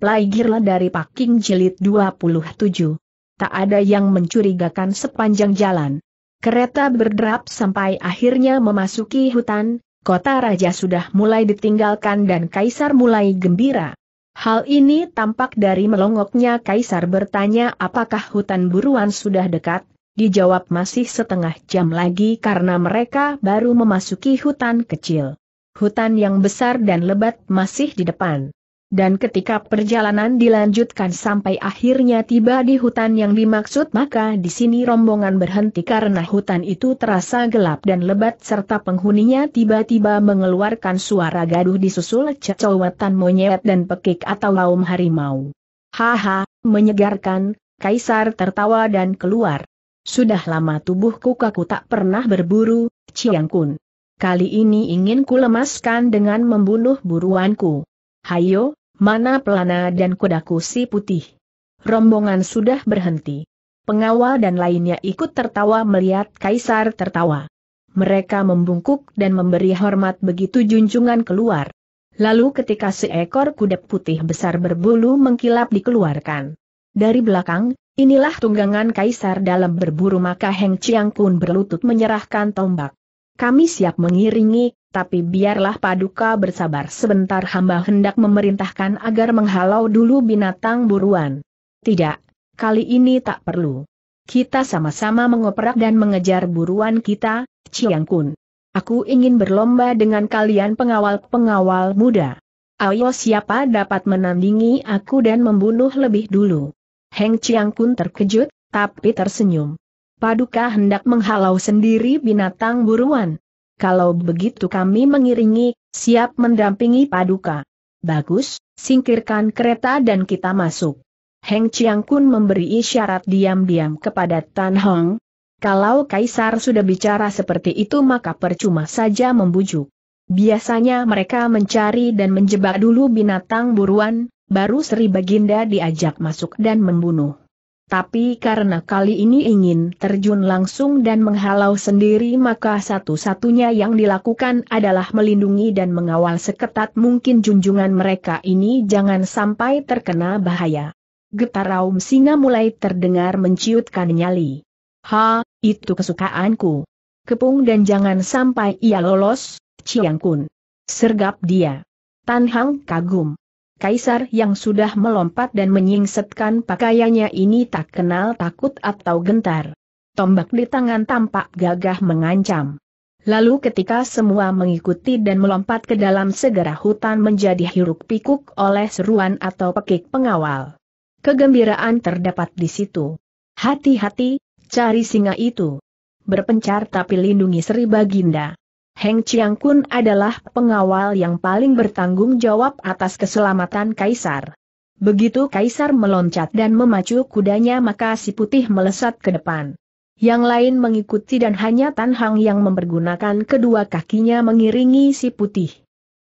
Playgirl dari Paking Jilid 27. Tak ada yang mencurigakan sepanjang jalan. Kereta berderap sampai akhirnya memasuki hutan, kota raja sudah mulai ditinggalkan dan kaisar mulai gembira. Hal ini tampak dari melongoknya kaisar bertanya apakah hutan buruan sudah dekat, dijawab masih setengah jam lagi karena mereka baru memasuki hutan kecil. Hutan yang besar dan lebat masih di depan dan ketika perjalanan dilanjutkan sampai akhirnya tiba di hutan yang dimaksud maka di sini rombongan berhenti karena hutan itu terasa gelap dan lebat serta penghuninya tiba-tiba mengeluarkan suara gaduh disusul cecawatan monyet dan pekik atau laum harimau. Haha, menyegarkan, Kaisar tertawa dan keluar. Sudah lama tubuhku kaku tak pernah berburu, Chiang Kali ini ingin ku lemaskan dengan membunuh buruanku. Hayo, Mana pelana dan kudaku si putih? Rombongan sudah berhenti. Pengawal dan lainnya ikut tertawa melihat kaisar tertawa. Mereka membungkuk dan memberi hormat begitu junjungan keluar. Lalu ketika seekor kuda putih besar berbulu mengkilap dikeluarkan. Dari belakang, inilah tunggangan kaisar dalam berburu maka Heng Chiang Kun berlutut menyerahkan tombak. Kami siap mengiringi, tapi biarlah paduka bersabar sebentar hamba hendak memerintahkan agar menghalau dulu binatang buruan. Tidak, kali ini tak perlu. Kita sama-sama mengoperak dan mengejar buruan kita, Ciang Kun. Aku ingin berlomba dengan kalian pengawal-pengawal muda. Ayo siapa dapat menandingi aku dan membunuh lebih dulu. Heng Chiang Kun terkejut, tapi tersenyum. Paduka hendak menghalau sendiri binatang buruan kalau begitu kami mengiringi, siap mendampingi paduka. Bagus, singkirkan kereta dan kita masuk. Heng Chiang Kun memberi isyarat diam-diam kepada Tan Hong. Kalau Kaisar sudah bicara seperti itu maka percuma saja membujuk. Biasanya mereka mencari dan menjebak dulu binatang buruan, baru Sri Baginda diajak masuk dan membunuh. Tapi karena kali ini ingin terjun langsung dan menghalau sendiri maka satu-satunya yang dilakukan adalah melindungi dan mengawal seketat mungkin junjungan mereka ini jangan sampai terkena bahaya. Getar raum singa mulai terdengar menciutkan nyali. Ha, itu kesukaanku. Kepung dan jangan sampai ia lolos, Ciang Kun. Sergap dia. Tan Hang kagum. Kaisar yang sudah melompat dan menyingsetkan pakaiannya ini tak kenal takut atau gentar. Tombak di tangan tampak gagah mengancam. Lalu ketika semua mengikuti dan melompat ke dalam segera hutan menjadi hiruk pikuk oleh seruan atau pekik pengawal. Kegembiraan terdapat di situ. Hati-hati, cari singa itu. Berpencar tapi lindungi Sri Baginda. Heng Chiang Kun adalah pengawal yang paling bertanggung jawab atas keselamatan Kaisar. Begitu Kaisar meloncat dan memacu kudanya maka si putih melesat ke depan. Yang lain mengikuti dan hanya Tan Hang yang mempergunakan kedua kakinya mengiringi si putih.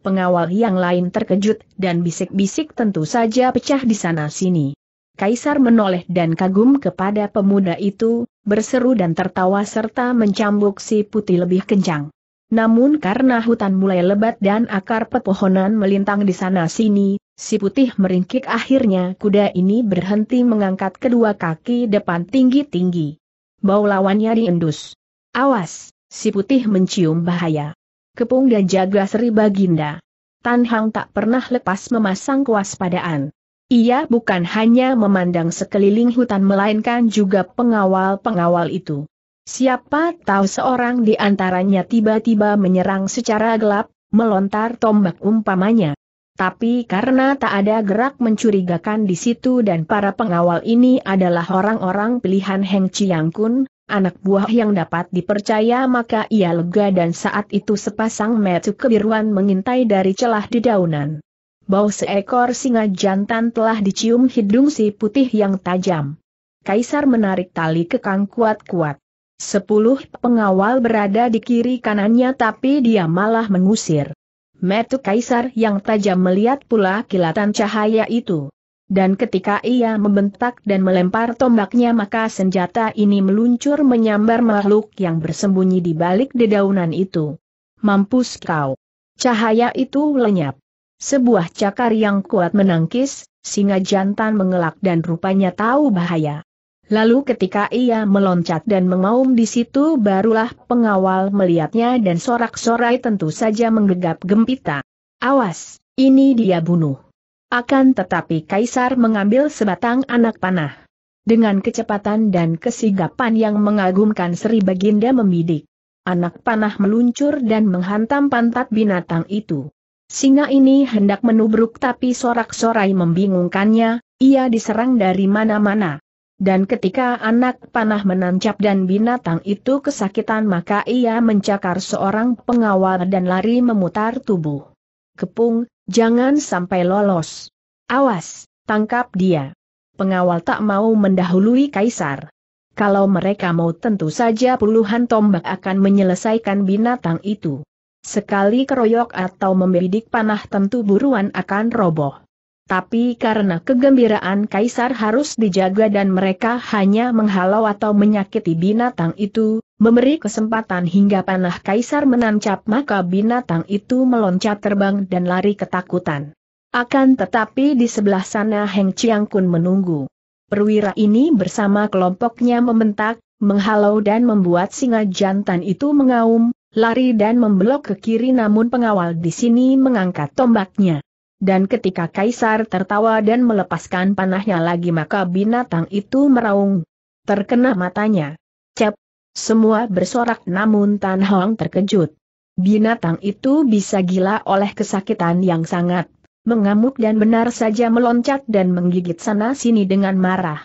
Pengawal yang lain terkejut dan bisik-bisik tentu saja pecah di sana-sini. Kaisar menoleh dan kagum kepada pemuda itu, berseru dan tertawa serta mencambuk si putih lebih kencang. Namun karena hutan mulai lebat dan akar pepohonan melintang di sana-sini, si putih meringkik akhirnya kuda ini berhenti mengangkat kedua kaki depan tinggi-tinggi. Bau lawannya diendus. Awas, si putih mencium bahaya. Kepung dan jaga Sri Baginda. Tan Hang tak pernah lepas memasang kewaspadaan. Ia bukan hanya memandang sekeliling hutan melainkan juga pengawal-pengawal itu. Siapa tahu seorang di antaranya tiba-tiba menyerang secara gelap, melontar tombak umpamanya. Tapi karena tak ada gerak mencurigakan di situ dan para pengawal ini adalah orang-orang pilihan Heng Chiang Kun, anak buah yang dapat dipercaya maka ia lega dan saat itu sepasang metu kebiruan mengintai dari celah dedaunan. Bau seekor singa jantan telah dicium hidung si putih yang tajam. Kaisar menarik tali kekang kuat-kuat. Sepuluh pengawal berada di kiri kanannya tapi dia malah mengusir. Metu Kaisar yang tajam melihat pula kilatan cahaya itu. Dan ketika ia membentak dan melempar tombaknya maka senjata ini meluncur menyambar makhluk yang bersembunyi di balik dedaunan itu. Mampus kau! Cahaya itu lenyap. Sebuah cakar yang kuat menangkis, singa jantan mengelak dan rupanya tahu bahaya. Lalu ketika ia meloncat dan mengaum di situ barulah pengawal melihatnya dan sorak-sorai tentu saja menggegap gempita. Awas, ini dia bunuh. Akan tetapi Kaisar mengambil sebatang anak panah. Dengan kecepatan dan kesigapan yang mengagumkan Sri Baginda membidik. Anak panah meluncur dan menghantam pantat binatang itu. Singa ini hendak menubruk tapi sorak-sorai membingungkannya, ia diserang dari mana-mana. Dan ketika anak panah menancap dan binatang itu kesakitan maka ia mencakar seorang pengawal dan lari memutar tubuh. Kepung, jangan sampai lolos. Awas, tangkap dia. Pengawal tak mau mendahului kaisar. Kalau mereka mau tentu saja puluhan tombak akan menyelesaikan binatang itu. Sekali keroyok atau membidik panah tentu buruan akan roboh. Tapi karena kegembiraan kaisar harus dijaga dan mereka hanya menghalau atau menyakiti binatang itu, memberi kesempatan hingga panah kaisar menancap maka binatang itu meloncat terbang dan lari ketakutan. Akan tetapi di sebelah sana Heng Chiang Kun menunggu. Perwira ini bersama kelompoknya membentak, menghalau dan membuat singa jantan itu mengaum, lari dan membelok ke kiri namun pengawal di sini mengangkat tombaknya dan ketika Kaisar tertawa dan melepaskan panahnya lagi maka binatang itu meraung. Terkena matanya. Cep. Semua bersorak namun Tan Hong terkejut. Binatang itu bisa gila oleh kesakitan yang sangat mengamuk dan benar saja meloncat dan menggigit sana-sini dengan marah.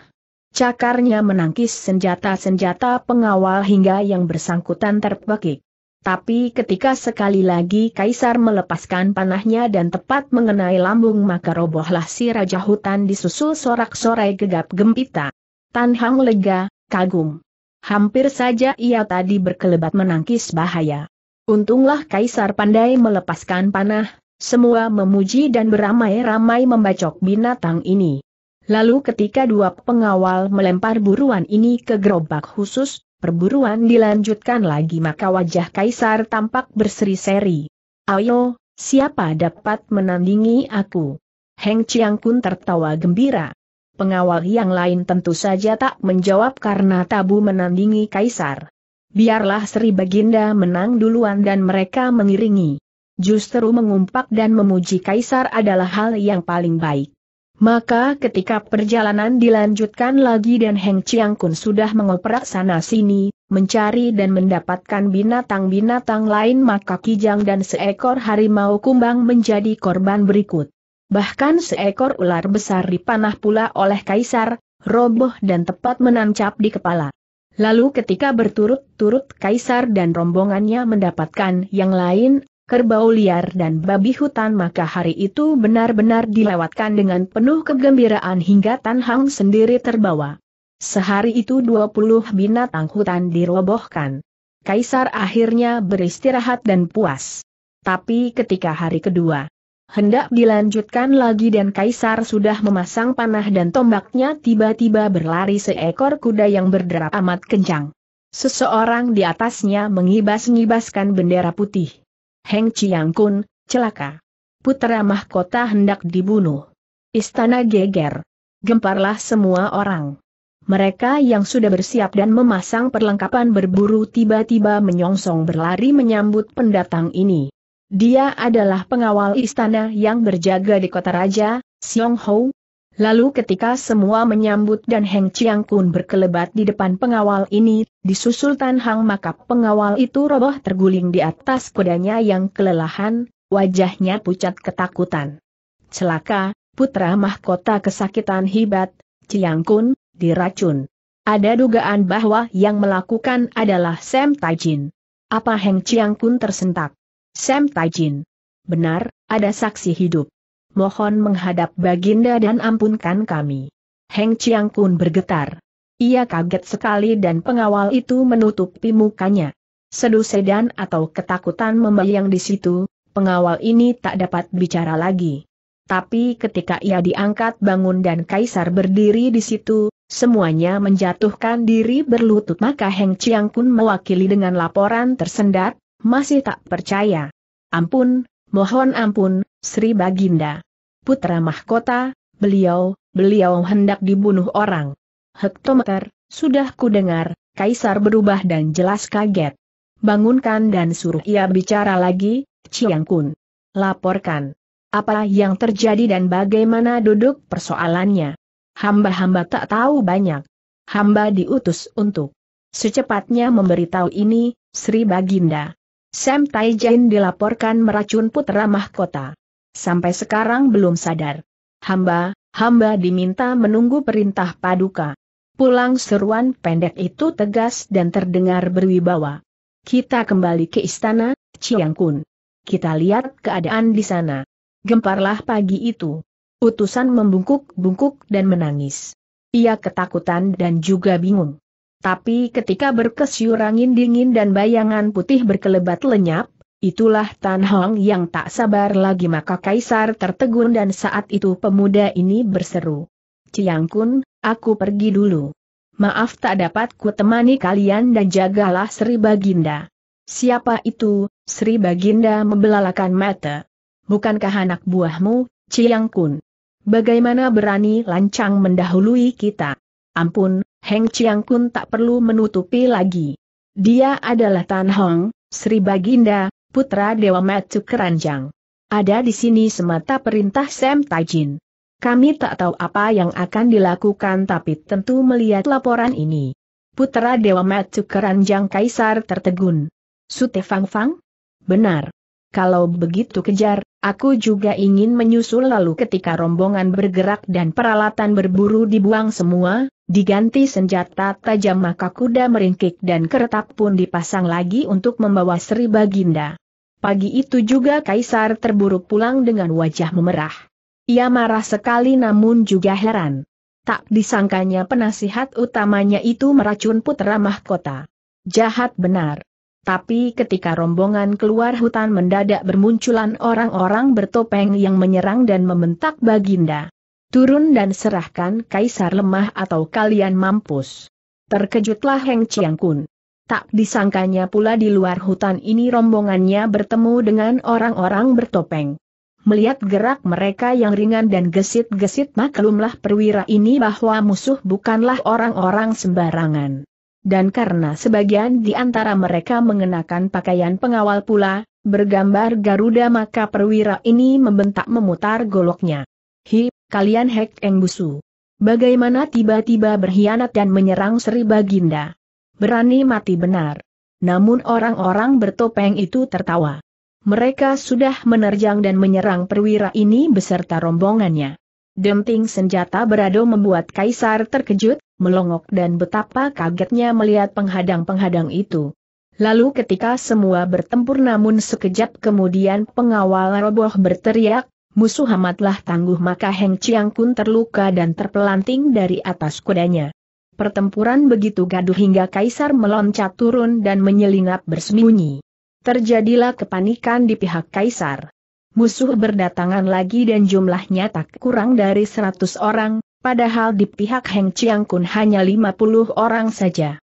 Cakarnya menangkis senjata-senjata pengawal hingga yang bersangkutan terpekik. Tapi ketika sekali lagi Kaisar melepaskan panahnya dan tepat mengenai lambung maka robohlah si Raja Hutan disusul sorak-sorai gegap gempita. Tan Hang lega, kagum. Hampir saja ia tadi berkelebat menangkis bahaya. Untunglah Kaisar pandai melepaskan panah, semua memuji dan beramai-ramai membacok binatang ini. Lalu ketika dua pengawal melempar buruan ini ke gerobak khusus, Perburuan dilanjutkan lagi maka wajah kaisar tampak berseri-seri. Ayo, siapa dapat menandingi aku? Heng Chiang Kun tertawa gembira. Pengawal yang lain tentu saja tak menjawab karena tabu menandingi kaisar. Biarlah Sri Baginda menang duluan dan mereka mengiringi. Justru mengumpak dan memuji kaisar adalah hal yang paling baik. Maka ketika perjalanan dilanjutkan lagi dan Heng Chiang Kun sudah mengoperak sana-sini, mencari dan mendapatkan binatang-binatang lain maka kijang dan seekor harimau kumbang menjadi korban berikut. Bahkan seekor ular besar dipanah pula oleh kaisar, roboh dan tepat menancap di kepala. Lalu ketika berturut-turut kaisar dan rombongannya mendapatkan yang lain, kerbau liar dan babi hutan maka hari itu benar-benar dilewatkan dengan penuh kegembiraan hingga Tan Hang sendiri terbawa. Sehari itu 20 binatang hutan dirobohkan. Kaisar akhirnya beristirahat dan puas. Tapi ketika hari kedua, hendak dilanjutkan lagi dan Kaisar sudah memasang panah dan tombaknya tiba-tiba berlari seekor kuda yang berderap amat kencang. Seseorang di atasnya mengibas-ngibaskan bendera putih. Heng Chiang Kun, celaka. Putera mahkota hendak dibunuh. Istana geger. Gemparlah semua orang. Mereka yang sudah bersiap dan memasang perlengkapan berburu tiba-tiba menyongsong berlari menyambut pendatang ini. Dia adalah pengawal istana yang berjaga di kota raja, Xiong Hou, Lalu ketika semua menyambut dan Heng Chiang Kun berkelebat di depan pengawal ini, disusul Tan Hang maka pengawal itu roboh terguling di atas kudanya yang kelelahan, wajahnya pucat ketakutan. Celaka, putra mahkota kesakitan hibat, Chiang Kun, diracun. Ada dugaan bahwa yang melakukan adalah Sam Taijin. Apa Heng Chiang Kun tersentak? Sam Taijin. Benar, ada saksi hidup mohon menghadap baginda dan ampunkan kami. Heng Chiang Kun bergetar. Ia kaget sekali dan pengawal itu menutupi mukanya. Seduh sedan atau ketakutan membayang di situ, pengawal ini tak dapat bicara lagi. Tapi ketika ia diangkat bangun dan kaisar berdiri di situ, semuanya menjatuhkan diri berlutut maka Heng Chiang Kun mewakili dengan laporan tersendat, masih tak percaya. Ampun, mohon ampun, Sri Baginda. Putra mahkota, beliau, beliau hendak dibunuh orang. Hektometer, sudah kudengar, Kaisar berubah dan jelas kaget. Bangunkan dan suruh ia bicara lagi, Chiang Kun. Laporkan. Apa yang terjadi dan bagaimana duduk persoalannya. Hamba-hamba tak tahu banyak. Hamba diutus untuk secepatnya memberitahu ini, Sri Baginda. Sam Taijin dilaporkan meracun putra mahkota. Sampai sekarang belum sadar. Hamba, hamba diminta menunggu perintah paduka. Pulang seruan pendek itu tegas dan terdengar berwibawa. Kita kembali ke istana, Chiang Kun. Kita lihat keadaan di sana. Gemparlah pagi itu. Utusan membungkuk-bungkuk dan menangis. Ia ketakutan dan juga bingung. Tapi ketika berkesyur angin dingin dan bayangan putih berkelebat lenyap, itulah Tan Hong yang tak sabar lagi maka Kaisar tertegun dan saat itu pemuda ini berseru. Ciang Kun, aku pergi dulu. Maaf tak dapat ku temani kalian dan jagalah Sri Baginda. Siapa itu? Sri Baginda membelalakan mata. Bukankah anak buahmu, Ciang Kun? Bagaimana berani lancang mendahului kita? Ampun, Heng Chiang Kun tak perlu menutupi lagi. Dia adalah Tan Hong, Sri Baginda, putra Dewa Matsu Keranjang. Ada di sini semata perintah Sam Taijin. Kami tak tahu apa yang akan dilakukan tapi tentu melihat laporan ini. Putra Dewa Matsu Keranjang Kaisar tertegun. Sute Fang Fang? Benar. Kalau begitu kejar, aku juga ingin menyusul lalu ketika rombongan bergerak dan peralatan berburu dibuang semua, Diganti senjata tajam maka kuda meringkik dan keretak pun dipasang lagi untuk membawa Sri Baginda. Pagi itu juga Kaisar terburuk pulang dengan wajah memerah. Ia marah sekali namun juga heran. Tak disangkanya penasihat utamanya itu meracun putra mahkota. Jahat benar. Tapi ketika rombongan keluar hutan mendadak bermunculan orang-orang bertopeng yang menyerang dan membentak Baginda. Turun dan serahkan kaisar lemah atau kalian mampus. Terkejutlah Heng Chiang Kun. Tak disangkanya pula di luar hutan ini rombongannya bertemu dengan orang-orang bertopeng. Melihat gerak mereka yang ringan dan gesit-gesit maklumlah perwira ini bahwa musuh bukanlah orang-orang sembarangan. Dan karena sebagian di antara mereka mengenakan pakaian pengawal pula, bergambar Garuda maka perwira ini membentak memutar goloknya. Hi, kalian Hek Eng Busu. Bagaimana tiba-tiba berkhianat dan menyerang Sri Baginda? Berani mati benar. Namun orang-orang bertopeng itu tertawa. Mereka sudah menerjang dan menyerang perwira ini beserta rombongannya. Denting senjata berado membuat Kaisar terkejut, melongok dan betapa kagetnya melihat penghadang-penghadang itu. Lalu ketika semua bertempur namun sekejap kemudian pengawal roboh berteriak, musuh amatlah tangguh maka Heng Chiang Kun terluka dan terpelanting dari atas kudanya. Pertempuran begitu gaduh hingga kaisar meloncat turun dan menyelinap bersembunyi. Terjadilah kepanikan di pihak kaisar. Musuh berdatangan lagi dan jumlahnya tak kurang dari 100 orang, padahal di pihak Heng Chiang Kun hanya 50 orang saja.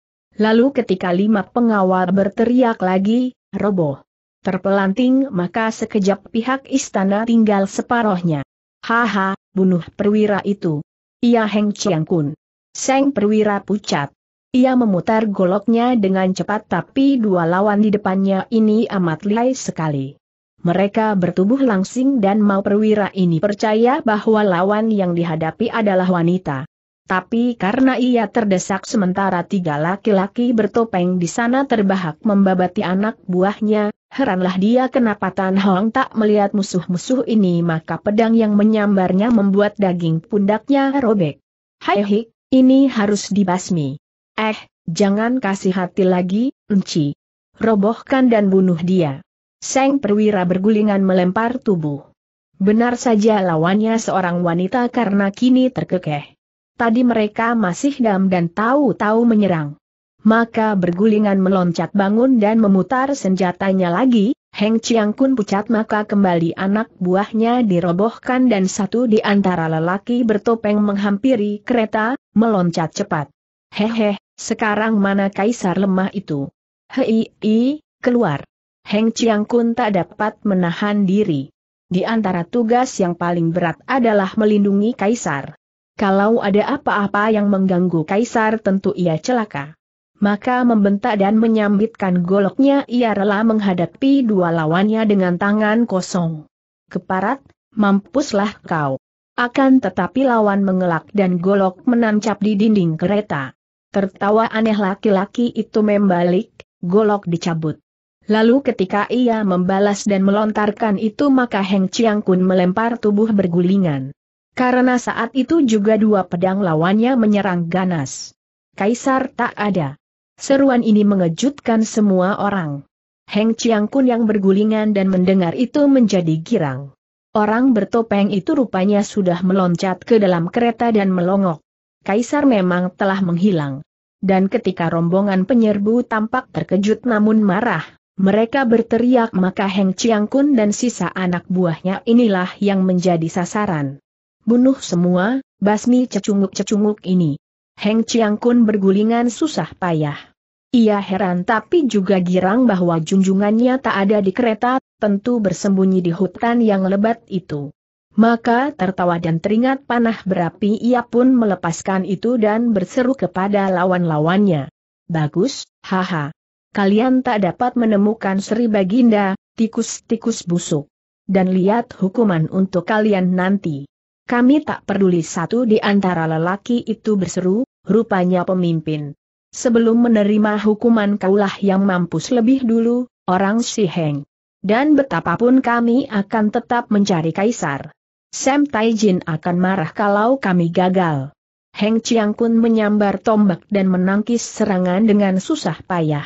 Lalu ketika lima pengawal berteriak lagi, roboh terpelanting maka sekejap pihak istana tinggal separohnya. Haha, bunuh perwira itu. Ia Heng Chiang Kun. Seng perwira pucat. Ia memutar goloknya dengan cepat tapi dua lawan di depannya ini amat lihai sekali. Mereka bertubuh langsing dan mau perwira ini percaya bahwa lawan yang dihadapi adalah wanita. Tapi karena ia terdesak sementara tiga laki-laki bertopeng di sana terbahak membabati anak buahnya, Heranlah dia kenapa Tan Hong tak melihat musuh-musuh ini maka pedang yang menyambarnya membuat daging pundaknya robek. Hai hik, ini harus dibasmi. Eh, jangan kasih hati lagi, enci. Robohkan dan bunuh dia. Seng perwira bergulingan melempar tubuh. Benar saja lawannya seorang wanita karena kini terkekeh. Tadi mereka masih dam dan tahu-tahu menyerang maka bergulingan meloncat bangun dan memutar senjatanya lagi, Heng Chiang Kun pucat maka kembali anak buahnya dirobohkan dan satu di antara lelaki bertopeng menghampiri kereta, meloncat cepat. Hehe, sekarang mana kaisar lemah itu? Hei, i, keluar. Heng Chiang Kun tak dapat menahan diri. Di antara tugas yang paling berat adalah melindungi kaisar. Kalau ada apa-apa yang mengganggu kaisar tentu ia celaka maka membentak dan menyambitkan goloknya ia rela menghadapi dua lawannya dengan tangan kosong. Keparat, mampuslah kau. Akan tetapi lawan mengelak dan golok menancap di dinding kereta. Tertawa aneh laki-laki itu membalik, golok dicabut. Lalu ketika ia membalas dan melontarkan itu maka Heng Chiang Kun melempar tubuh bergulingan. Karena saat itu juga dua pedang lawannya menyerang ganas. Kaisar tak ada. Seruan ini mengejutkan semua orang. Heng Chiang Kun yang bergulingan dan mendengar itu menjadi girang. Orang bertopeng itu rupanya sudah meloncat ke dalam kereta dan melongok. Kaisar memang telah menghilang. Dan ketika rombongan penyerbu tampak terkejut namun marah, mereka berteriak maka Heng Chiang Kun dan sisa anak buahnya inilah yang menjadi sasaran. Bunuh semua, basmi cecunguk-cecunguk ini. Heng Chiang Kun bergulingan susah payah. Ia heran tapi juga girang bahwa junjungannya tak ada di kereta, tentu bersembunyi di hutan yang lebat itu. Maka tertawa dan teringat panah berapi ia pun melepaskan itu dan berseru kepada lawan-lawannya. Bagus, haha. Kalian tak dapat menemukan Sri Baginda, tikus-tikus busuk. Dan lihat hukuman untuk kalian nanti. Kami tak peduli satu di antara lelaki itu berseru, rupanya pemimpin. Sebelum menerima hukuman kaulah yang mampus lebih dulu, orang si Heng. Dan betapapun kami akan tetap mencari kaisar. Sam Taijin akan marah kalau kami gagal. Heng Chiang Kun menyambar tombak dan menangkis serangan dengan susah payah.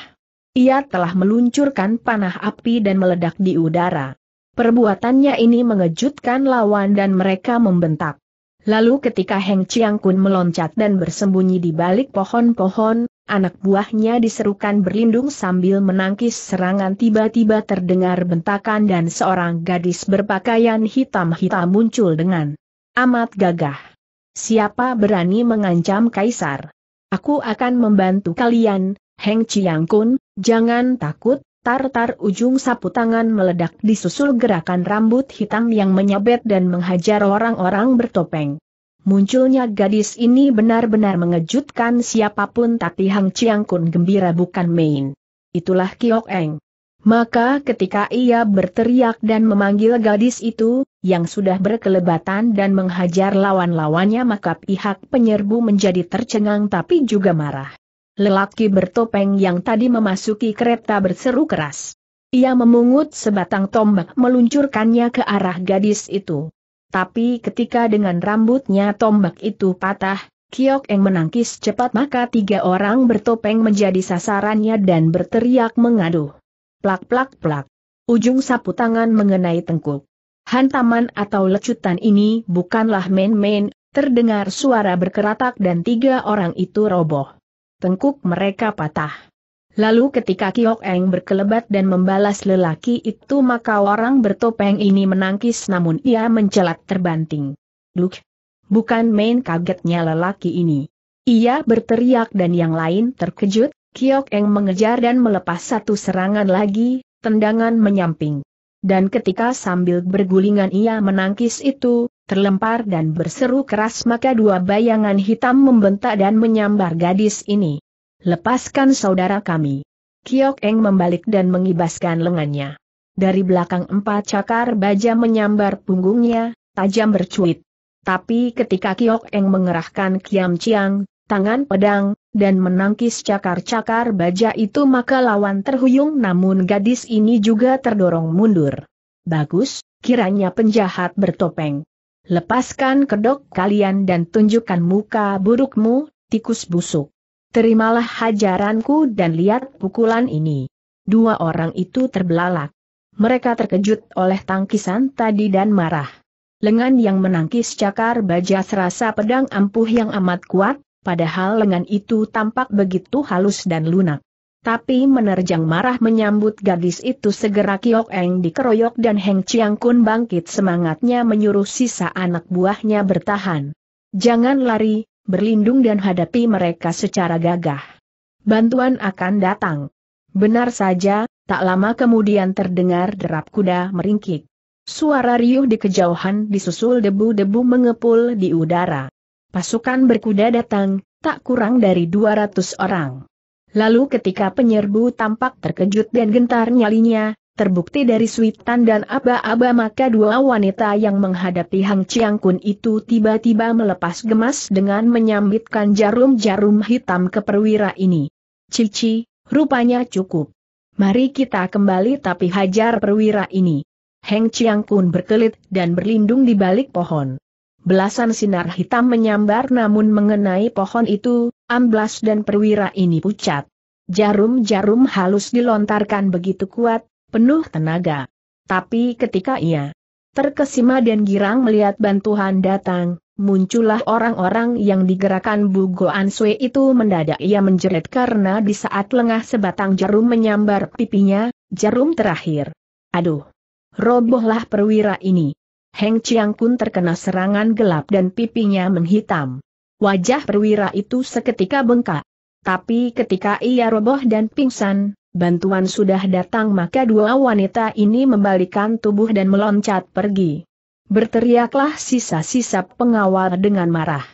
Ia telah meluncurkan panah api dan meledak di udara. Perbuatannya ini mengejutkan lawan dan mereka membentak. Lalu ketika Heng Chiang Kun meloncat dan bersembunyi di balik pohon-pohon, Anak buahnya diserukan berlindung sambil menangkis serangan tiba-tiba terdengar bentakan dan seorang gadis berpakaian hitam-hitam muncul dengan amat gagah. Siapa berani mengancam kaisar? Aku akan membantu kalian, Heng Chiang Kun, jangan takut, tartar ujung sapu tangan meledak disusul gerakan rambut hitam yang menyabet dan menghajar orang-orang bertopeng. Munculnya gadis ini benar-benar mengejutkan siapapun tapi Hang Chiang Kun gembira bukan main. Itulah Kiok Eng. Maka ketika ia berteriak dan memanggil gadis itu, yang sudah berkelebatan dan menghajar lawan-lawannya maka pihak penyerbu menjadi tercengang tapi juga marah. Lelaki bertopeng yang tadi memasuki kereta berseru keras. Ia memungut sebatang tombak meluncurkannya ke arah gadis itu. Tapi ketika dengan rambutnya tombak itu patah, Kiok Eng menangkis cepat maka tiga orang bertopeng menjadi sasarannya dan berteriak mengadu. Plak-plak-plak. Ujung sapu tangan mengenai tengkuk. Hantaman atau lecutan ini bukanlah main-main, terdengar suara berkeratak dan tiga orang itu roboh. Tengkuk mereka patah. Lalu ketika Kiok Eng berkelebat dan membalas lelaki itu maka orang bertopeng ini menangkis namun ia mencelat terbanting. Duk! Bukan main kagetnya lelaki ini. Ia berteriak dan yang lain terkejut, Kiok Eng mengejar dan melepas satu serangan lagi, tendangan menyamping. Dan ketika sambil bergulingan ia menangkis itu, terlempar dan berseru keras maka dua bayangan hitam membentak dan menyambar gadis ini. Lepaskan saudara kami. Kiok Eng membalik dan mengibaskan lengannya. Dari belakang empat cakar baja menyambar punggungnya, tajam bercuit. Tapi ketika Kiok Eng mengerahkan Kiam Chiang, tangan pedang, dan menangkis cakar-cakar baja itu maka lawan terhuyung namun gadis ini juga terdorong mundur. Bagus, kiranya penjahat bertopeng. Lepaskan kedok kalian dan tunjukkan muka burukmu, tikus busuk. Terimalah hajaranku dan lihat pukulan ini. Dua orang itu terbelalak. Mereka terkejut oleh tangkisan tadi dan marah. Lengan yang menangkis cakar baja serasa pedang ampuh yang amat kuat, padahal lengan itu tampak begitu halus dan lunak. Tapi menerjang marah menyambut gadis itu segera Kiok Eng dikeroyok dan Heng Chiang Kun bangkit semangatnya menyuruh sisa anak buahnya bertahan. Jangan lari, berlindung dan hadapi mereka secara gagah. Bantuan akan datang. Benar saja, tak lama kemudian terdengar derap kuda meringkik. Suara riuh di kejauhan disusul debu-debu mengepul di udara. Pasukan berkuda datang, tak kurang dari 200 orang. Lalu ketika penyerbu tampak terkejut dan gentar nyalinya, Terbukti dari suitan dan Aba-Aba maka dua wanita yang menghadapi Hang Chiang Kun itu tiba-tiba melepas gemas dengan menyambitkan jarum-jarum hitam ke perwira ini. Cici, rupanya cukup. Mari kita kembali tapi hajar perwira ini. Hang Chiang Kun berkelit dan berlindung di balik pohon. Belasan sinar hitam menyambar namun mengenai pohon itu, amblas dan perwira ini pucat. Jarum-jarum halus dilontarkan begitu kuat, penuh tenaga. Tapi ketika ia terkesima dan girang melihat bantuan datang, muncullah orang-orang yang digerakkan Bu Goan Sui itu mendadak ia menjerit karena di saat lengah sebatang jarum menyambar pipinya, jarum terakhir. Aduh! Robohlah perwira ini. Heng Chiang Kun terkena serangan gelap dan pipinya menghitam. Wajah perwira itu seketika bengkak. Tapi ketika ia roboh dan pingsan, bantuan sudah datang maka dua wanita ini membalikan tubuh dan meloncat pergi. Berteriaklah sisa-sisa pengawal dengan marah.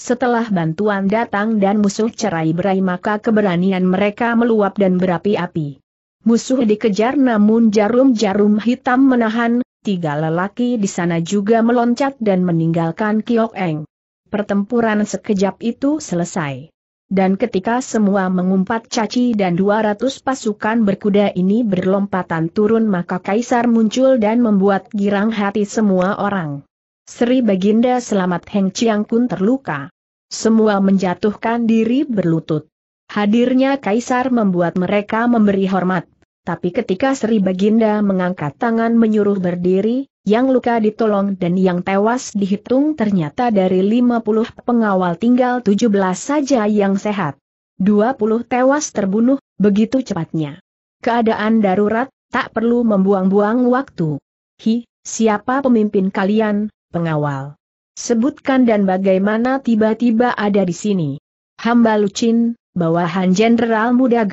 Setelah bantuan datang dan musuh cerai berai maka keberanian mereka meluap dan berapi-api. Musuh dikejar namun jarum-jarum hitam menahan, tiga lelaki di sana juga meloncat dan meninggalkan Kiok Eng. Pertempuran sekejap itu selesai. Dan ketika semua mengumpat caci dan 200 pasukan berkuda ini berlompatan turun maka Kaisar muncul dan membuat girang hati semua orang. Sri Baginda Selamat Heng Chiang pun terluka. Semua menjatuhkan diri berlutut. Hadirnya Kaisar membuat mereka memberi hormat. Tapi ketika Sri Baginda mengangkat tangan menyuruh berdiri, yang luka ditolong dan yang tewas dihitung ternyata dari 50 pengawal tinggal 17 saja yang sehat. 20 tewas terbunuh, begitu cepatnya. Keadaan darurat, tak perlu membuang-buang waktu. Hi, siapa pemimpin kalian, pengawal? Sebutkan dan bagaimana tiba-tiba ada di sini. Hamba Lucin, bawahan Jenderal Muda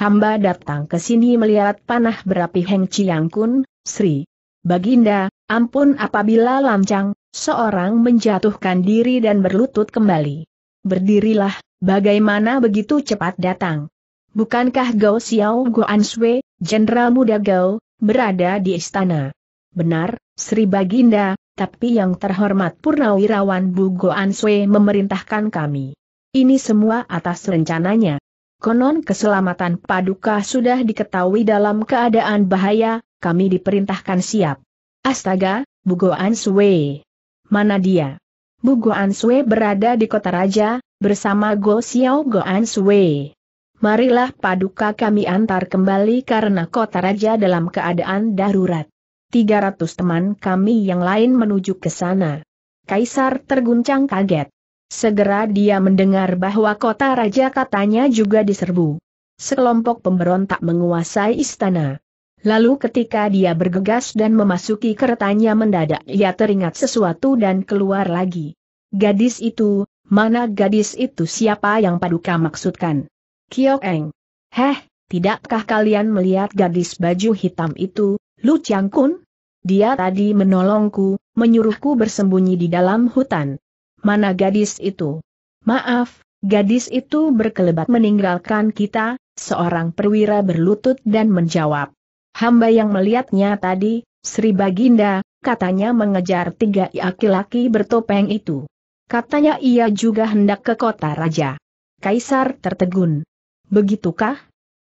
Hamba datang ke sini melihat panah berapi Heng Chiang Kun, Sri. Baginda, ampun apabila lancang, seorang menjatuhkan diri dan berlutut kembali. Berdirilah, bagaimana begitu cepat datang? Bukankah Gao Xiao Guan Sui, jenderal muda Gao, berada di istana? Benar, Sri Baginda, tapi yang terhormat Purnawirawan Bu Guan Sui memerintahkan kami. Ini semua atas rencananya. Konon keselamatan Paduka sudah diketahui dalam keadaan bahaya, kami diperintahkan siap. Astaga, Bugoan Sue. Mana dia? Bugoan Sue berada di kota raja, bersama Go Xiao Goan Sue. Marilah paduka kami antar kembali karena kota raja dalam keadaan darurat. 300 teman kami yang lain menuju ke sana. Kaisar terguncang kaget. Segera dia mendengar bahwa kota raja katanya juga diserbu. Sekelompok pemberontak menguasai istana. Lalu ketika dia bergegas dan memasuki keretanya mendadak ia teringat sesuatu dan keluar lagi. Gadis itu, mana gadis itu siapa yang paduka maksudkan? Kiok Eng. Heh, tidakkah kalian melihat gadis baju hitam itu, Lu Chiang Kun? Dia tadi menolongku, menyuruhku bersembunyi di dalam hutan. Mana gadis itu? Maaf, gadis itu berkelebat meninggalkan kita, seorang perwira berlutut dan menjawab. Hamba yang melihatnya tadi, Sri Baginda, katanya mengejar tiga laki-laki bertopeng itu. Katanya ia juga hendak ke kota raja. Kaisar tertegun. Begitukah?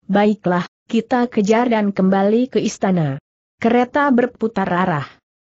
Baiklah, kita kejar dan kembali ke istana. Kereta berputar arah.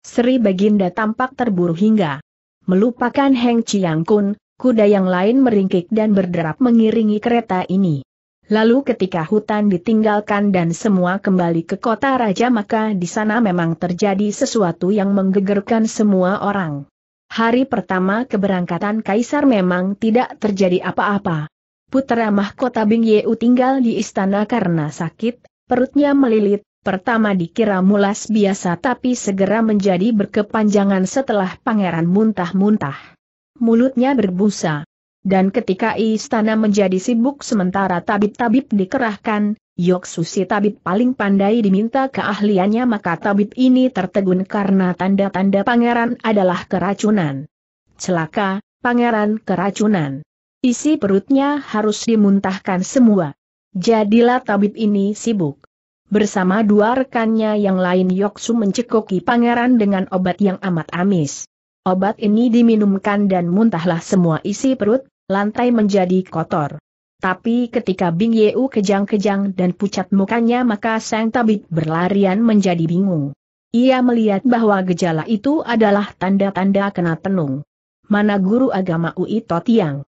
Sri Baginda tampak terburu hingga melupakan Heng Chiang Kun, kuda yang lain meringkik dan berderap mengiringi kereta ini. Lalu ketika hutan ditinggalkan dan semua kembali ke kota raja maka di sana memang terjadi sesuatu yang menggegerkan semua orang. Hari pertama keberangkatan kaisar memang tidak terjadi apa-apa. Putra mahkota Bing Yeu tinggal di istana karena sakit, perutnya melilit, pertama dikira mulas biasa tapi segera menjadi berkepanjangan setelah pangeran muntah-muntah. Mulutnya berbusa, dan ketika istana menjadi sibuk sementara tabib-tabib dikerahkan, Yok Susi tabib paling pandai diminta keahliannya maka tabib ini tertegun karena tanda-tanda pangeran adalah keracunan. Celaka, pangeran keracunan. Isi perutnya harus dimuntahkan semua. Jadilah tabib ini sibuk. Bersama dua rekannya yang lain Yoksu mencekoki pangeran dengan obat yang amat amis. Obat ini diminumkan dan muntahlah semua isi perut, lantai menjadi kotor. Tapi ketika Bing Yeu kejang-kejang dan pucat mukanya maka sang tabib berlarian menjadi bingung. Ia melihat bahwa gejala itu adalah tanda-tanda kena tenung. Mana guru agama Ui Totiang?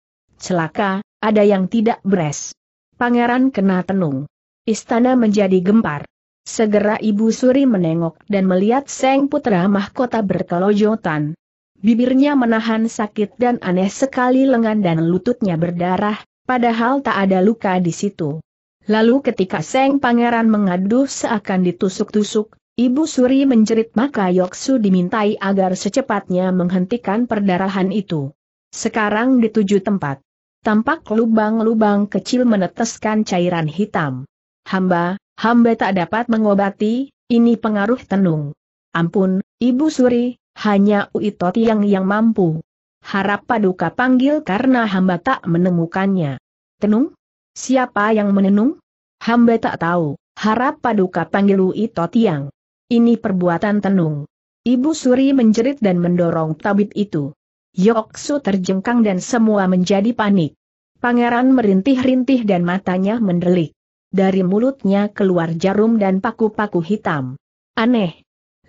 Celaka, ada yang tidak beres. Pangeran kena tenung. Istana menjadi gempar. Segera Ibu Suri menengok dan melihat Seng Putra Mahkota berkelojotan. Bibirnya menahan sakit dan aneh sekali lengan dan lututnya berdarah, padahal tak ada luka di situ. Lalu ketika Seng Pangeran mengadu seakan ditusuk-tusuk, Ibu Suri menjerit maka Yoksu dimintai agar secepatnya menghentikan perdarahan itu. Sekarang di tujuh tempat. Tampak lubang-lubang kecil meneteskan cairan hitam. Hamba, hamba tak dapat mengobati, ini pengaruh tenung. Ampun, Ibu Suri, hanya Uito Tiang yang mampu. Harap paduka panggil karena hamba tak menemukannya. Tenung? Siapa yang menenung? Hamba tak tahu, harap paduka panggil Uito Tiang. Ini perbuatan tenung. Ibu Suri menjerit dan mendorong tabib itu. Yoksu terjengkang dan semua menjadi panik. Pangeran merintih-rintih dan matanya mendelik. Dari mulutnya keluar jarum dan paku-paku hitam. Aneh,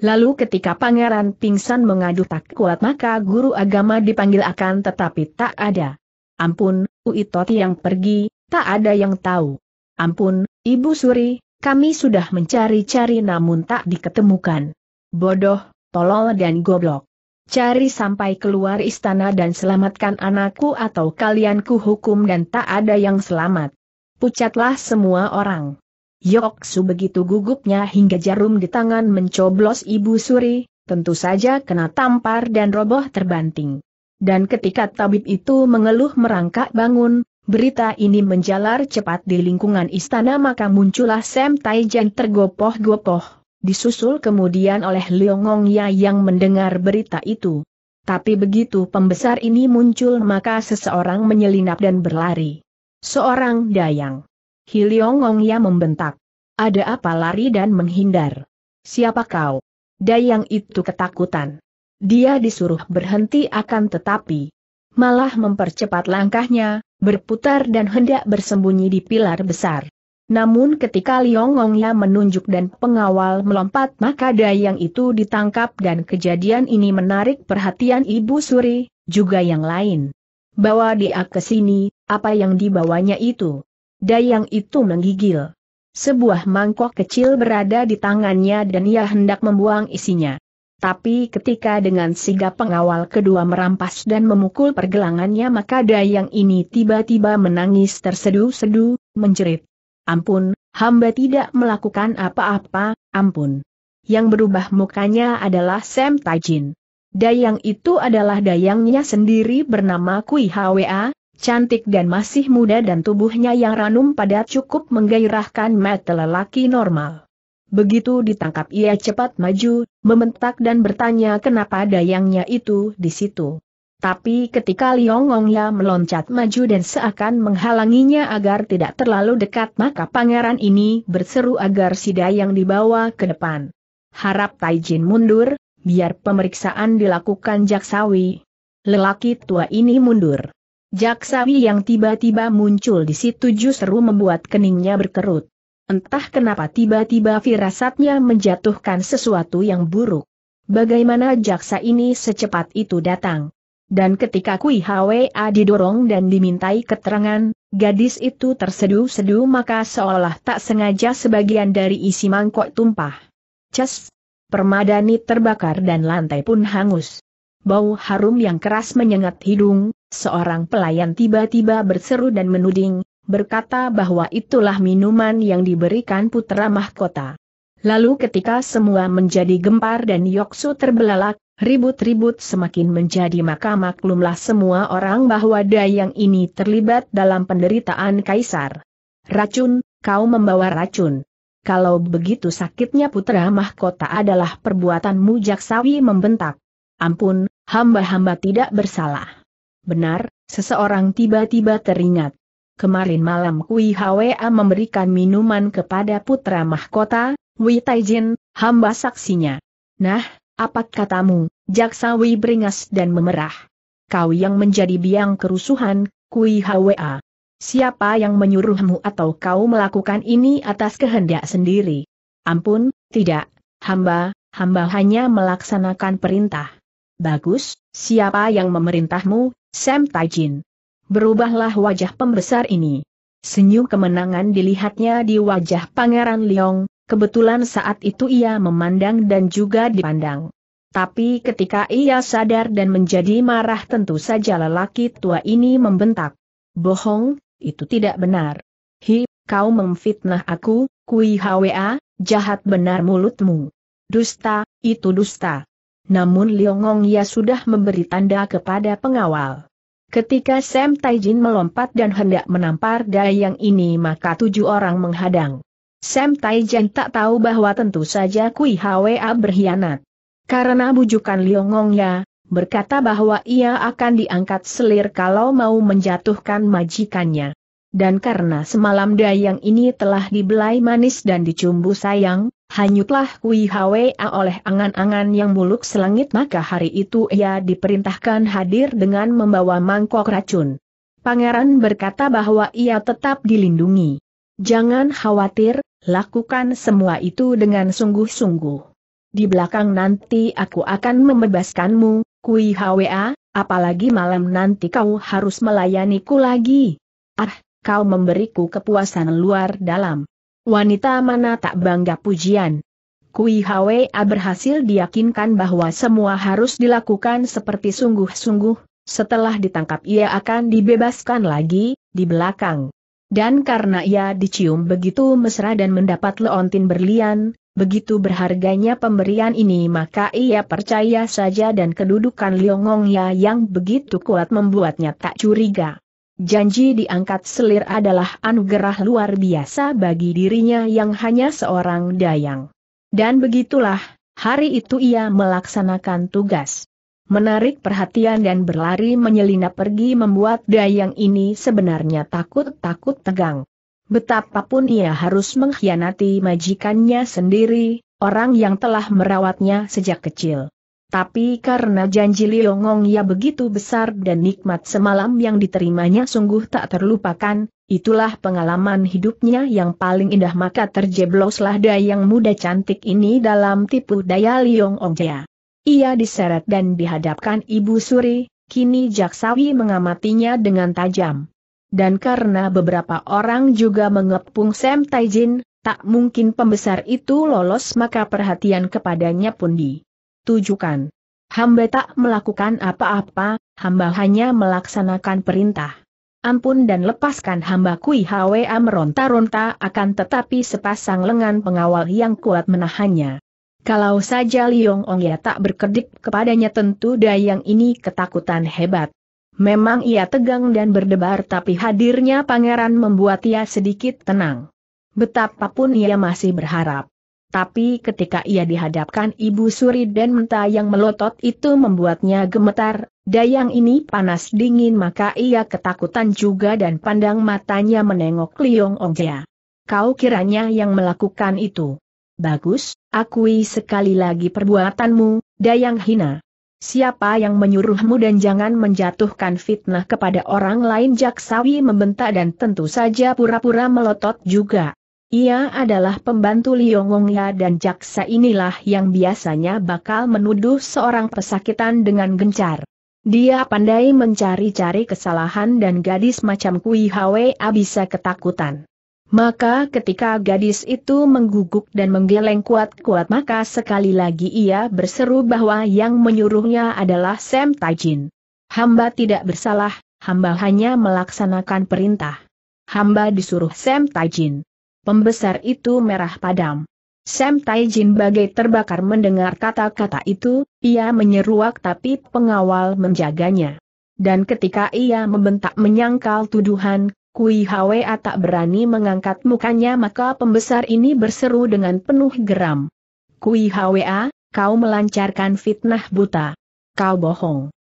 Lalu ketika pangeran pingsan mengadu tak kuat maka guru agama dipanggil akan tetapi tak ada. Ampun, Uitoti yang pergi, tak ada yang tahu. Ampun, Ibu Suri, kami sudah mencari-cari namun tak diketemukan. Bodoh, tolol dan goblok. Cari sampai keluar istana dan selamatkan anakku atau kalian hukum dan tak ada yang selamat. Pucatlah semua orang. Yok Su begitu gugupnya hingga jarum di tangan mencoblos ibu suri, tentu saja kena tampar dan roboh terbanting. Dan ketika tabib itu mengeluh merangkak bangun, berita ini menjalar cepat di lingkungan istana maka muncullah Sam Taijan tergopoh-gopoh, disusul kemudian oleh Leongong Ya yang mendengar berita itu. Tapi begitu pembesar ini muncul maka seseorang menyelinap dan berlari. Seorang dayang. Hiliongong Hiliongongnya membentak. Ada apa lari dan menghindar? Siapa kau? Dayang itu ketakutan. Dia disuruh berhenti akan tetapi malah mempercepat langkahnya, berputar dan hendak bersembunyi di pilar besar. Namun ketika Liongongnya menunjuk dan pengawal melompat maka dayang itu ditangkap dan kejadian ini menarik perhatian Ibu Suri, juga yang lain. Bawa dia ke sini, apa yang dibawanya itu? Dayang itu menggigil. Sebuah mangkok kecil berada di tangannya dan ia hendak membuang isinya. Tapi ketika dengan sigap pengawal kedua merampas dan memukul pergelangannya maka dayang ini tiba-tiba menangis tersedu-sedu, menjerit. Ampun, hamba tidak melakukan apa-apa, ampun. Yang berubah mukanya adalah Sam Tajin. Dayang itu adalah dayangnya sendiri bernama Kui Hwa, cantik dan masih muda dan tubuhnya yang ranum padat cukup menggairahkan mata lelaki normal. Begitu ditangkap ia cepat maju, membentak dan bertanya kenapa dayangnya itu di situ. Tapi ketika Liongongya meloncat maju dan seakan menghalanginya agar tidak terlalu dekat maka pangeran ini berseru agar si Dayang dibawa ke depan. Harap Taijin mundur, biar pemeriksaan dilakukan Jaksawi. Lelaki tua ini mundur. Jaksawi yang tiba-tiba muncul di situ justru membuat keningnya berkerut. Entah kenapa tiba-tiba firasatnya menjatuhkan sesuatu yang buruk. Bagaimana jaksa ini secepat itu datang? Dan ketika Kui Hwa didorong dan dimintai keterangan, gadis itu terseduh sedu maka seolah tak sengaja sebagian dari isi mangkok tumpah. Ces! Permadani terbakar dan lantai pun hangus. Bau harum yang keras menyengat hidung, Seorang pelayan tiba-tiba berseru dan menuding, berkata bahwa itulah minuman yang diberikan putra mahkota. Lalu ketika semua menjadi gempar dan Yoksu terbelalak, ribut-ribut semakin menjadi maka maklumlah semua orang bahwa Dayang ini terlibat dalam penderitaan Kaisar. Racun, kau membawa racun. Kalau begitu sakitnya putra mahkota adalah perbuatanmu Jaksawi membentak. Ampun, hamba-hamba tidak bersalah. Benar, seseorang tiba-tiba teringat. Kemarin malam Kui Hwa memberikan minuman kepada putra mahkota, Wei Taijin, hamba saksinya. Nah, apa katamu, Jaksa Wei beringas dan memerah. Kau yang menjadi biang kerusuhan, Kui Hwa. Siapa yang menyuruhmu atau kau melakukan ini atas kehendak sendiri? Ampun, tidak, hamba, hamba hanya melaksanakan perintah. Bagus, siapa yang memerintahmu, Sam Taijin. Berubahlah wajah pembesar ini. Senyum kemenangan dilihatnya di wajah Pangeran Leong, kebetulan saat itu ia memandang dan juga dipandang. Tapi ketika ia sadar dan menjadi marah tentu saja lelaki tua ini membentak. Bohong, itu tidak benar. Hi, kau memfitnah aku, kui hwa, jahat benar mulutmu. Dusta, itu dusta namun Liongong ya sudah memberi tanda kepada pengawal. Ketika Sam Taijin melompat dan hendak menampar dayang ini maka tujuh orang menghadang. Sam Taijin tak tahu bahwa tentu saja Kui Hwa berkhianat. Karena bujukan Liongong ya, berkata bahwa ia akan diangkat selir kalau mau menjatuhkan majikannya. Dan karena semalam dayang ini telah dibelai manis dan dicumbu sayang, hanyutlah Kui Hwa oleh angan-angan yang muluk selangit maka hari itu ia diperintahkan hadir dengan membawa mangkok racun. Pangeran berkata bahwa ia tetap dilindungi. Jangan khawatir, lakukan semua itu dengan sungguh-sungguh. Di belakang nanti aku akan membebaskanmu, Kui Hwa, apalagi malam nanti kau harus melayaniku lagi. Ah, kau memberiku kepuasan luar dalam. Wanita mana tak bangga pujian. Kui Hwa berhasil diyakinkan bahwa semua harus dilakukan seperti sungguh-sungguh, setelah ditangkap ia akan dibebaskan lagi, di belakang. Dan karena ia dicium begitu mesra dan mendapat leontin berlian, begitu berharganya pemberian ini maka ia percaya saja dan kedudukan Liongong ya yang begitu kuat membuatnya tak curiga. Janji diangkat selir adalah anugerah luar biasa bagi dirinya yang hanya seorang dayang. Dan begitulah, hari itu ia melaksanakan tugas. Menarik perhatian dan berlari menyelinap pergi membuat dayang ini sebenarnya takut-takut tegang. Betapapun ia harus mengkhianati majikannya sendiri, orang yang telah merawatnya sejak kecil. Tapi karena janji Liongong ya begitu besar dan nikmat semalam yang diterimanya sungguh tak terlupakan, itulah pengalaman hidupnya yang paling indah maka terjebloslah dayang muda cantik ini dalam tipu daya Liongong jaya. Ia diseret dan dihadapkan ibu suri, kini Jaksawi mengamatinya dengan tajam. Dan karena beberapa orang juga mengepung Sem Taijin, tak mungkin pembesar itu lolos maka perhatian kepadanya pun di tujukan. Hamba tak melakukan apa-apa, hamba hanya melaksanakan perintah. Ampun dan lepaskan hamba kui Hwa meronta-ronta akan tetapi sepasang lengan pengawal yang kuat menahannya. Kalau saja Liong Ong ya tak berkedip kepadanya tentu dayang ini ketakutan hebat. Memang ia tegang dan berdebar tapi hadirnya pangeran membuat ia sedikit tenang. Betapapun ia masih berharap. Tapi ketika ia dihadapkan Ibu Suri dan Menta yang melotot itu membuatnya gemetar, dayang ini panas dingin maka ia ketakutan juga dan pandang matanya menengok Liong Ongja. Kau kiranya yang melakukan itu. Bagus, akui sekali lagi perbuatanmu, dayang hina. Siapa yang menyuruhmu dan jangan menjatuhkan fitnah kepada orang lain Jaksawi membentak dan tentu saja pura-pura melotot juga. Ia adalah pembantu Liong Ya dan jaksa inilah yang biasanya bakal menuduh seorang pesakitan dengan gencar. Dia pandai mencari-cari kesalahan dan gadis macam Kui Hwe bisa ketakutan. Maka ketika gadis itu mengguguk dan menggeleng kuat-kuat maka sekali lagi ia berseru bahwa yang menyuruhnya adalah Sam Taijin. Hamba tidak bersalah, hamba hanya melaksanakan perintah. Hamba disuruh Sam Taijin pembesar itu merah padam. Sam Taijin bagai terbakar mendengar kata-kata itu, ia menyeruak tapi pengawal menjaganya. Dan ketika ia membentak menyangkal tuduhan, Kui Hwa tak berani mengangkat mukanya maka pembesar ini berseru dengan penuh geram. Kui Hwa, kau melancarkan fitnah buta. Kau bohong.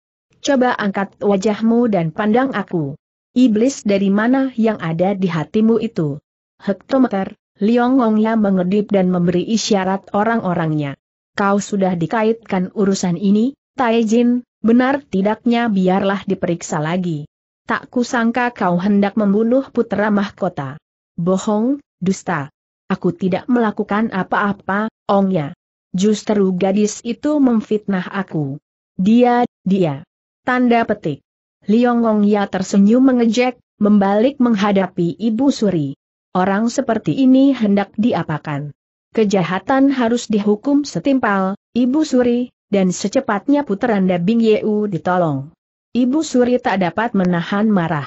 Coba angkat wajahmu dan pandang aku. Iblis dari mana yang ada di hatimu itu? hektometer, Liong mengedip dan memberi isyarat orang-orangnya. Kau sudah dikaitkan urusan ini, Taijin, benar tidaknya biarlah diperiksa lagi. Tak kusangka kau hendak membunuh putra mahkota. Bohong, dusta. Aku tidak melakukan apa-apa, Ongya. Justru gadis itu memfitnah aku. Dia, dia. Tanda petik. Liong Ongya tersenyum mengejek, membalik menghadapi Ibu Suri. Orang seperti ini hendak diapakan. Kejahatan harus dihukum setimpal, Ibu Suri, dan secepatnya Anda Bing Yeu ditolong. Ibu Suri tak dapat menahan marah.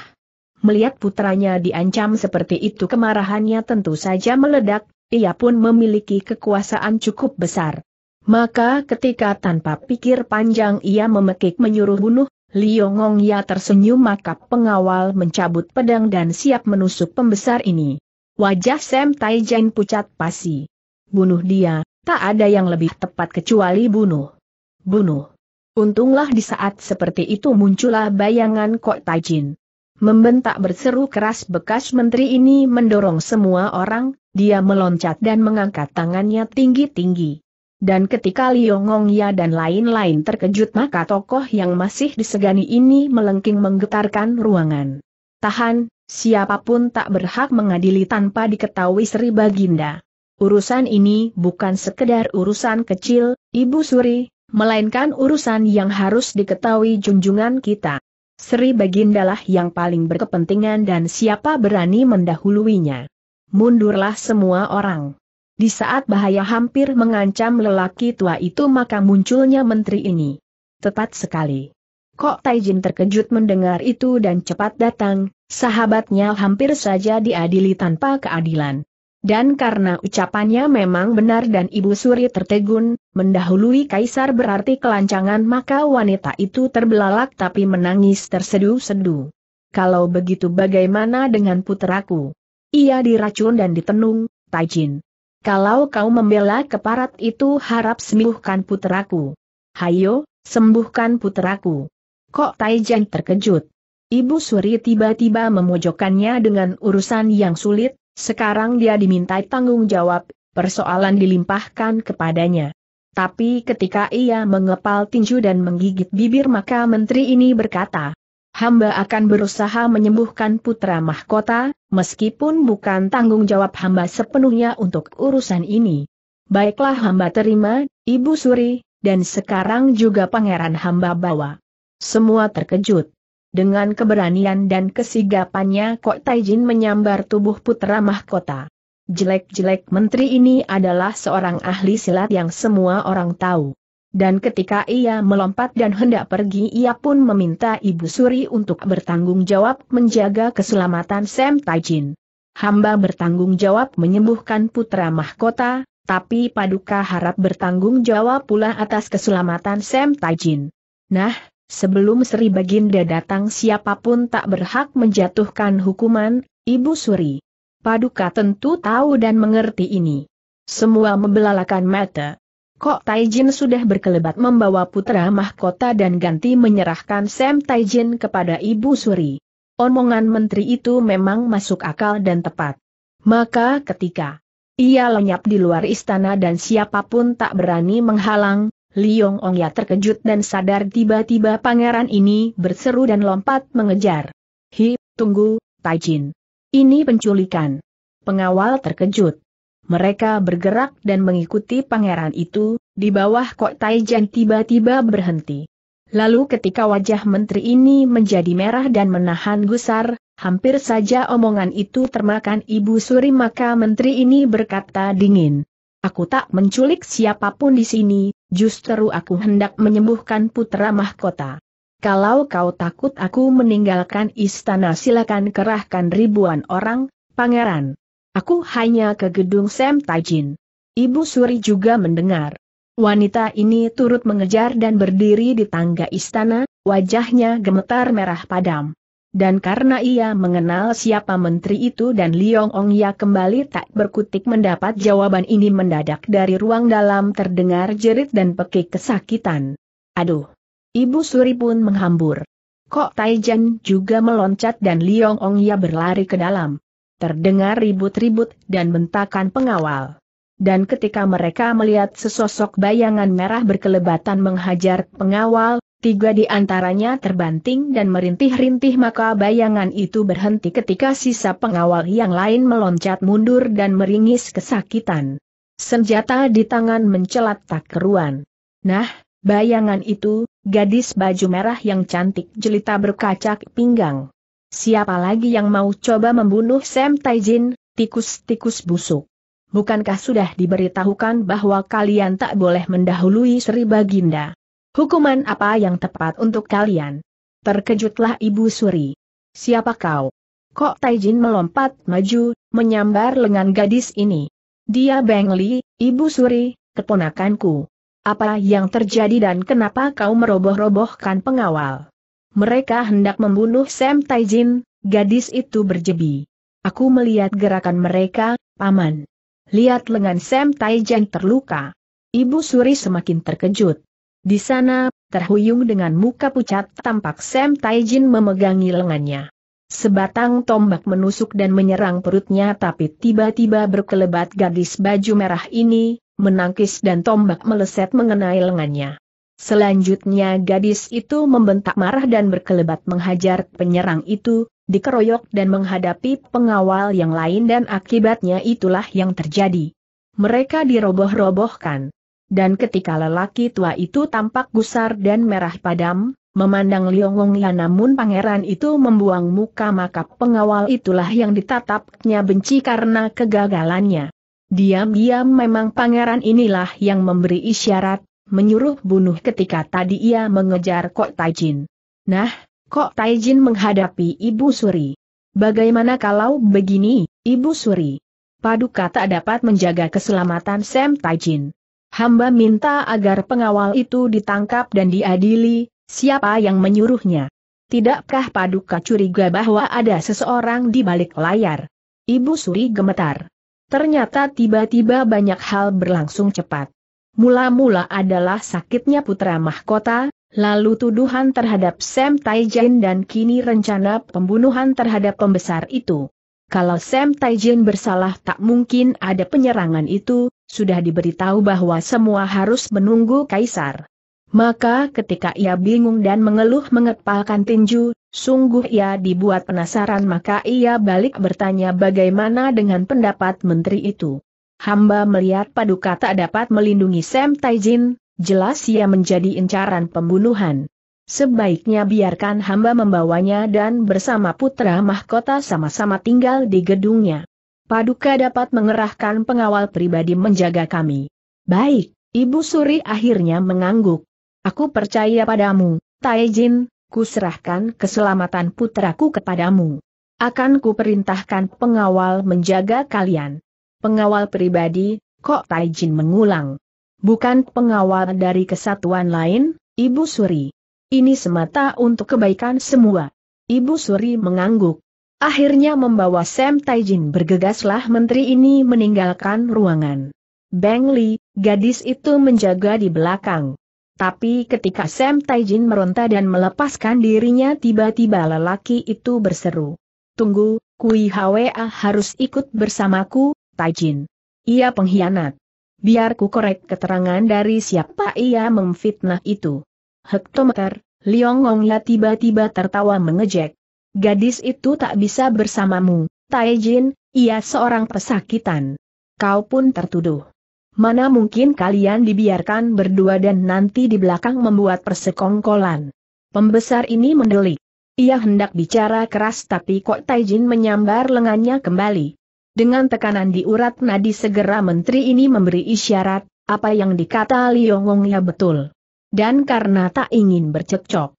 Melihat putranya diancam seperti itu kemarahannya tentu saja meledak, ia pun memiliki kekuasaan cukup besar. Maka ketika tanpa pikir panjang ia memekik menyuruh bunuh, Liongong ya tersenyum maka pengawal mencabut pedang dan siap menusuk pembesar ini. Wajah Sam Taijen pucat pasi. Bunuh dia, tak ada yang lebih tepat kecuali bunuh. Bunuh. Untunglah di saat seperti itu muncullah bayangan Kok Taijin. Membentak berseru keras bekas menteri ini mendorong semua orang, dia meloncat dan mengangkat tangannya tinggi-tinggi. Dan ketika Liongong Ya dan lain-lain terkejut maka tokoh yang masih disegani ini melengking menggetarkan ruangan. Tahan, Siapapun tak berhak mengadili tanpa diketahui Sri Baginda. Urusan ini bukan sekedar urusan kecil, Ibu Suri, melainkan urusan yang harus diketahui junjungan kita. Sri Baginda lah yang paling berkepentingan dan siapa berani mendahuluinya. Mundurlah semua orang. Di saat bahaya hampir mengancam lelaki tua itu maka munculnya menteri ini. Tepat sekali. Kok Taijin terkejut mendengar itu dan cepat datang, sahabatnya hampir saja diadili tanpa keadilan. Dan karena ucapannya memang benar dan Ibu Suri tertegun, mendahului kaisar berarti kelancangan maka wanita itu terbelalak tapi menangis tersedu-sedu. Kalau begitu bagaimana dengan puteraku? Ia diracun dan ditenung, Taijin. Kalau kau membela keparat itu harap sembuhkan puteraku. Hayo, sembuhkan puteraku. Kok Taijan terkejut? Ibu Suri tiba-tiba memojokkannya dengan urusan yang sulit, sekarang dia dimintai tanggung jawab, persoalan dilimpahkan kepadanya. Tapi ketika ia mengepal tinju dan menggigit bibir maka menteri ini berkata, Hamba akan berusaha menyembuhkan putra mahkota, meskipun bukan tanggung jawab hamba sepenuhnya untuk urusan ini. Baiklah hamba terima, Ibu Suri, dan sekarang juga pangeran hamba bawa. Semua terkejut. Dengan keberanian dan kesigapannya Kok Taijin menyambar tubuh putra mahkota. Jelek-jelek menteri ini adalah seorang ahli silat yang semua orang tahu. Dan ketika ia melompat dan hendak pergi ia pun meminta Ibu Suri untuk bertanggung jawab menjaga keselamatan Sam Taijin. Hamba bertanggung jawab menyembuhkan putra mahkota, tapi Paduka harap bertanggung jawab pula atas keselamatan Sam Taijin. Nah, Sebelum Sri Baginda datang siapapun tak berhak menjatuhkan hukuman, Ibu Suri. Paduka tentu tahu dan mengerti ini. Semua membelalakan mata. Kok Taijin sudah berkelebat membawa putra mahkota dan ganti menyerahkan Sam Taijin kepada Ibu Suri. Omongan menteri itu memang masuk akal dan tepat. Maka ketika ia lenyap di luar istana dan siapapun tak berani menghalang, Liong Ong ya terkejut dan sadar tiba-tiba pangeran ini berseru dan lompat mengejar. Hi, tunggu, Taijin. Ini penculikan. Pengawal terkejut. Mereka bergerak dan mengikuti pangeran itu, di bawah kok Jin tiba-tiba berhenti. Lalu ketika wajah menteri ini menjadi merah dan menahan gusar, hampir saja omongan itu termakan Ibu Suri maka menteri ini berkata dingin. Aku tak menculik siapapun di sini, justru aku hendak menyembuhkan putra mahkota. Kalau kau takut aku meninggalkan istana silakan kerahkan ribuan orang, pangeran. Aku hanya ke gedung Sem Tajin. Ibu Suri juga mendengar. Wanita ini turut mengejar dan berdiri di tangga istana, wajahnya gemetar merah padam dan karena ia mengenal siapa menteri itu dan Liong Ong Ya kembali tak berkutik mendapat jawaban ini mendadak dari ruang dalam terdengar jerit dan pekik kesakitan. Aduh! Ibu Suri pun menghambur. Kok Taijan juga meloncat dan Liong Ong Ya berlari ke dalam. Terdengar ribut-ribut dan bentakan pengawal. Dan ketika mereka melihat sesosok bayangan merah berkelebatan menghajar pengawal, Tiga di antaranya terbanting dan merintih-rintih maka bayangan itu berhenti ketika sisa pengawal yang lain meloncat mundur dan meringis kesakitan. Senjata di tangan mencelat tak keruan. Nah, bayangan itu, gadis baju merah yang cantik jelita berkacak pinggang. Siapa lagi yang mau coba membunuh Sam Taijin, tikus-tikus busuk? Bukankah sudah diberitahukan bahwa kalian tak boleh mendahului Sri Baginda? Hukuman apa yang tepat untuk kalian? Terkejutlah Ibu Suri. Siapa kau? Kok Taijin melompat maju, menyambar lengan gadis ini? Dia Bengli, Ibu Suri, keponakanku. Apa yang terjadi dan kenapa kau meroboh-robohkan pengawal? Mereka hendak membunuh Sam Taijin, gadis itu berjebi. Aku melihat gerakan mereka, paman. Lihat lengan Sam Taijin terluka. Ibu Suri semakin terkejut. Di sana, terhuyung dengan muka pucat tampak Sam Taijin memegangi lengannya. Sebatang tombak menusuk dan menyerang perutnya tapi tiba-tiba berkelebat gadis baju merah ini, menangkis dan tombak meleset mengenai lengannya. Selanjutnya gadis itu membentak marah dan berkelebat menghajar penyerang itu, dikeroyok dan menghadapi pengawal yang lain dan akibatnya itulah yang terjadi. Mereka diroboh-robohkan, dan ketika lelaki tua itu tampak gusar dan merah padam, memandang Liong Wong namun pangeran itu membuang muka maka pengawal itulah yang ditatapnya benci karena kegagalannya. Diam-diam memang pangeran inilah yang memberi isyarat, menyuruh bunuh ketika tadi ia mengejar Kok Taijin. Nah, Kok Taijin menghadapi Ibu Suri. Bagaimana kalau begini, Ibu Suri? Paduka tak dapat menjaga keselamatan Sam Taijin. Hamba minta agar pengawal itu ditangkap dan diadili, siapa yang menyuruhnya. Tidakkah Paduka curiga bahwa ada seseorang di balik layar? Ibu Suri gemetar. Ternyata tiba-tiba banyak hal berlangsung cepat. Mula-mula adalah sakitnya putra mahkota, lalu tuduhan terhadap Sam Taijin dan kini rencana pembunuhan terhadap pembesar itu. Kalau Sam Taijin bersalah tak mungkin ada penyerangan itu, sudah diberitahu bahwa semua harus menunggu kaisar. Maka ketika ia bingung dan mengeluh mengepalkan tinju, sungguh ia dibuat penasaran maka ia balik bertanya bagaimana dengan pendapat menteri itu. Hamba melihat paduka tak dapat melindungi Sam Taijin, jelas ia menjadi incaran pembunuhan. Sebaiknya biarkan hamba membawanya dan bersama putra mahkota sama-sama tinggal di gedungnya. Paduka dapat mengerahkan pengawal pribadi menjaga kami. Baik, Ibu Suri akhirnya mengangguk. Aku percaya padamu, Taijin. kuserahkan keselamatan putraku kepadamu. Akan kuperintahkan pengawal menjaga kalian. Pengawal pribadi, kok Taijin mengulang. Bukan pengawal dari kesatuan lain, Ibu Suri. Ini semata untuk kebaikan semua. Ibu Suri mengangguk. Akhirnya membawa Sam Taijin bergegaslah menteri ini meninggalkan ruangan. Bang Li, gadis itu menjaga di belakang. Tapi ketika Sam Taijin meronta dan melepaskan dirinya tiba-tiba lelaki itu berseru. Tunggu, Kui Hwa harus ikut bersamaku, Taijin. Ia pengkhianat. Biar ku korek keterangan dari siapa ia memfitnah itu. Hektometer, Liong Ongla tiba-tiba tertawa mengejek. Gadis itu tak bisa bersamamu, Taejin, ia seorang pesakitan. Kau pun tertuduh. Mana mungkin kalian dibiarkan berdua dan nanti di belakang membuat persekongkolan. Pembesar ini mendelik. Ia hendak bicara keras tapi kok Taijin menyambar lengannya kembali. Dengan tekanan di urat nadi segera menteri ini memberi isyarat, apa yang dikata Liongongnya betul. Dan karena tak ingin bercekcok,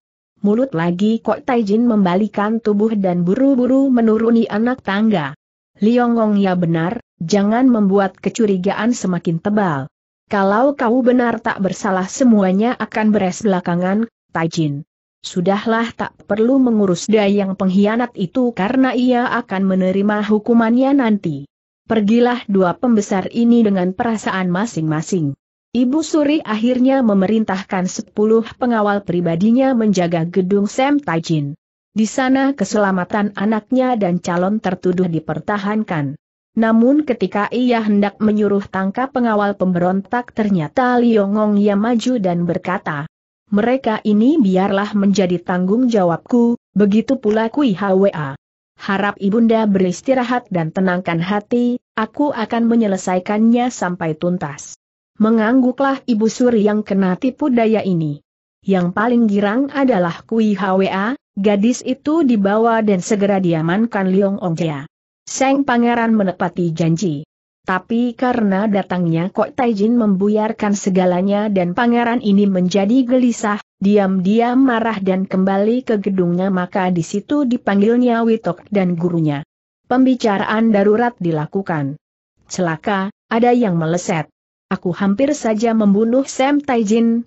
mulut lagi Kok Taijin membalikan tubuh dan buru-buru menuruni anak tangga. Liongong ya benar, jangan membuat kecurigaan semakin tebal. Kalau kau benar tak bersalah semuanya akan beres belakangan, Taijin. Sudahlah tak perlu mengurus dayang pengkhianat itu karena ia akan menerima hukumannya nanti. Pergilah dua pembesar ini dengan perasaan masing-masing. Ibu Suri akhirnya memerintahkan sepuluh pengawal pribadinya menjaga gedung Sam Tajin. Di sana keselamatan anaknya dan calon tertuduh dipertahankan. Namun ketika ia hendak menyuruh tangkap pengawal pemberontak ternyata Liongong ia maju dan berkata, mereka ini biarlah menjadi tanggung jawabku, begitu pula Kui Hwa. Harap Ibunda beristirahat dan tenangkan hati, aku akan menyelesaikannya sampai tuntas mengangguklah Ibu Suri yang kena tipu daya ini. Yang paling girang adalah Kui Hwa, gadis itu dibawa dan segera diamankan Liong Ongjia. Seng Pangeran menepati janji. Tapi karena datangnya Kok Taijin membuyarkan segalanya dan pangeran ini menjadi gelisah, diam-diam marah dan kembali ke gedungnya maka di situ dipanggilnya Witok dan gurunya. Pembicaraan darurat dilakukan. Celaka, ada yang meleset. Aku hampir saja membunuh Sam Taijin,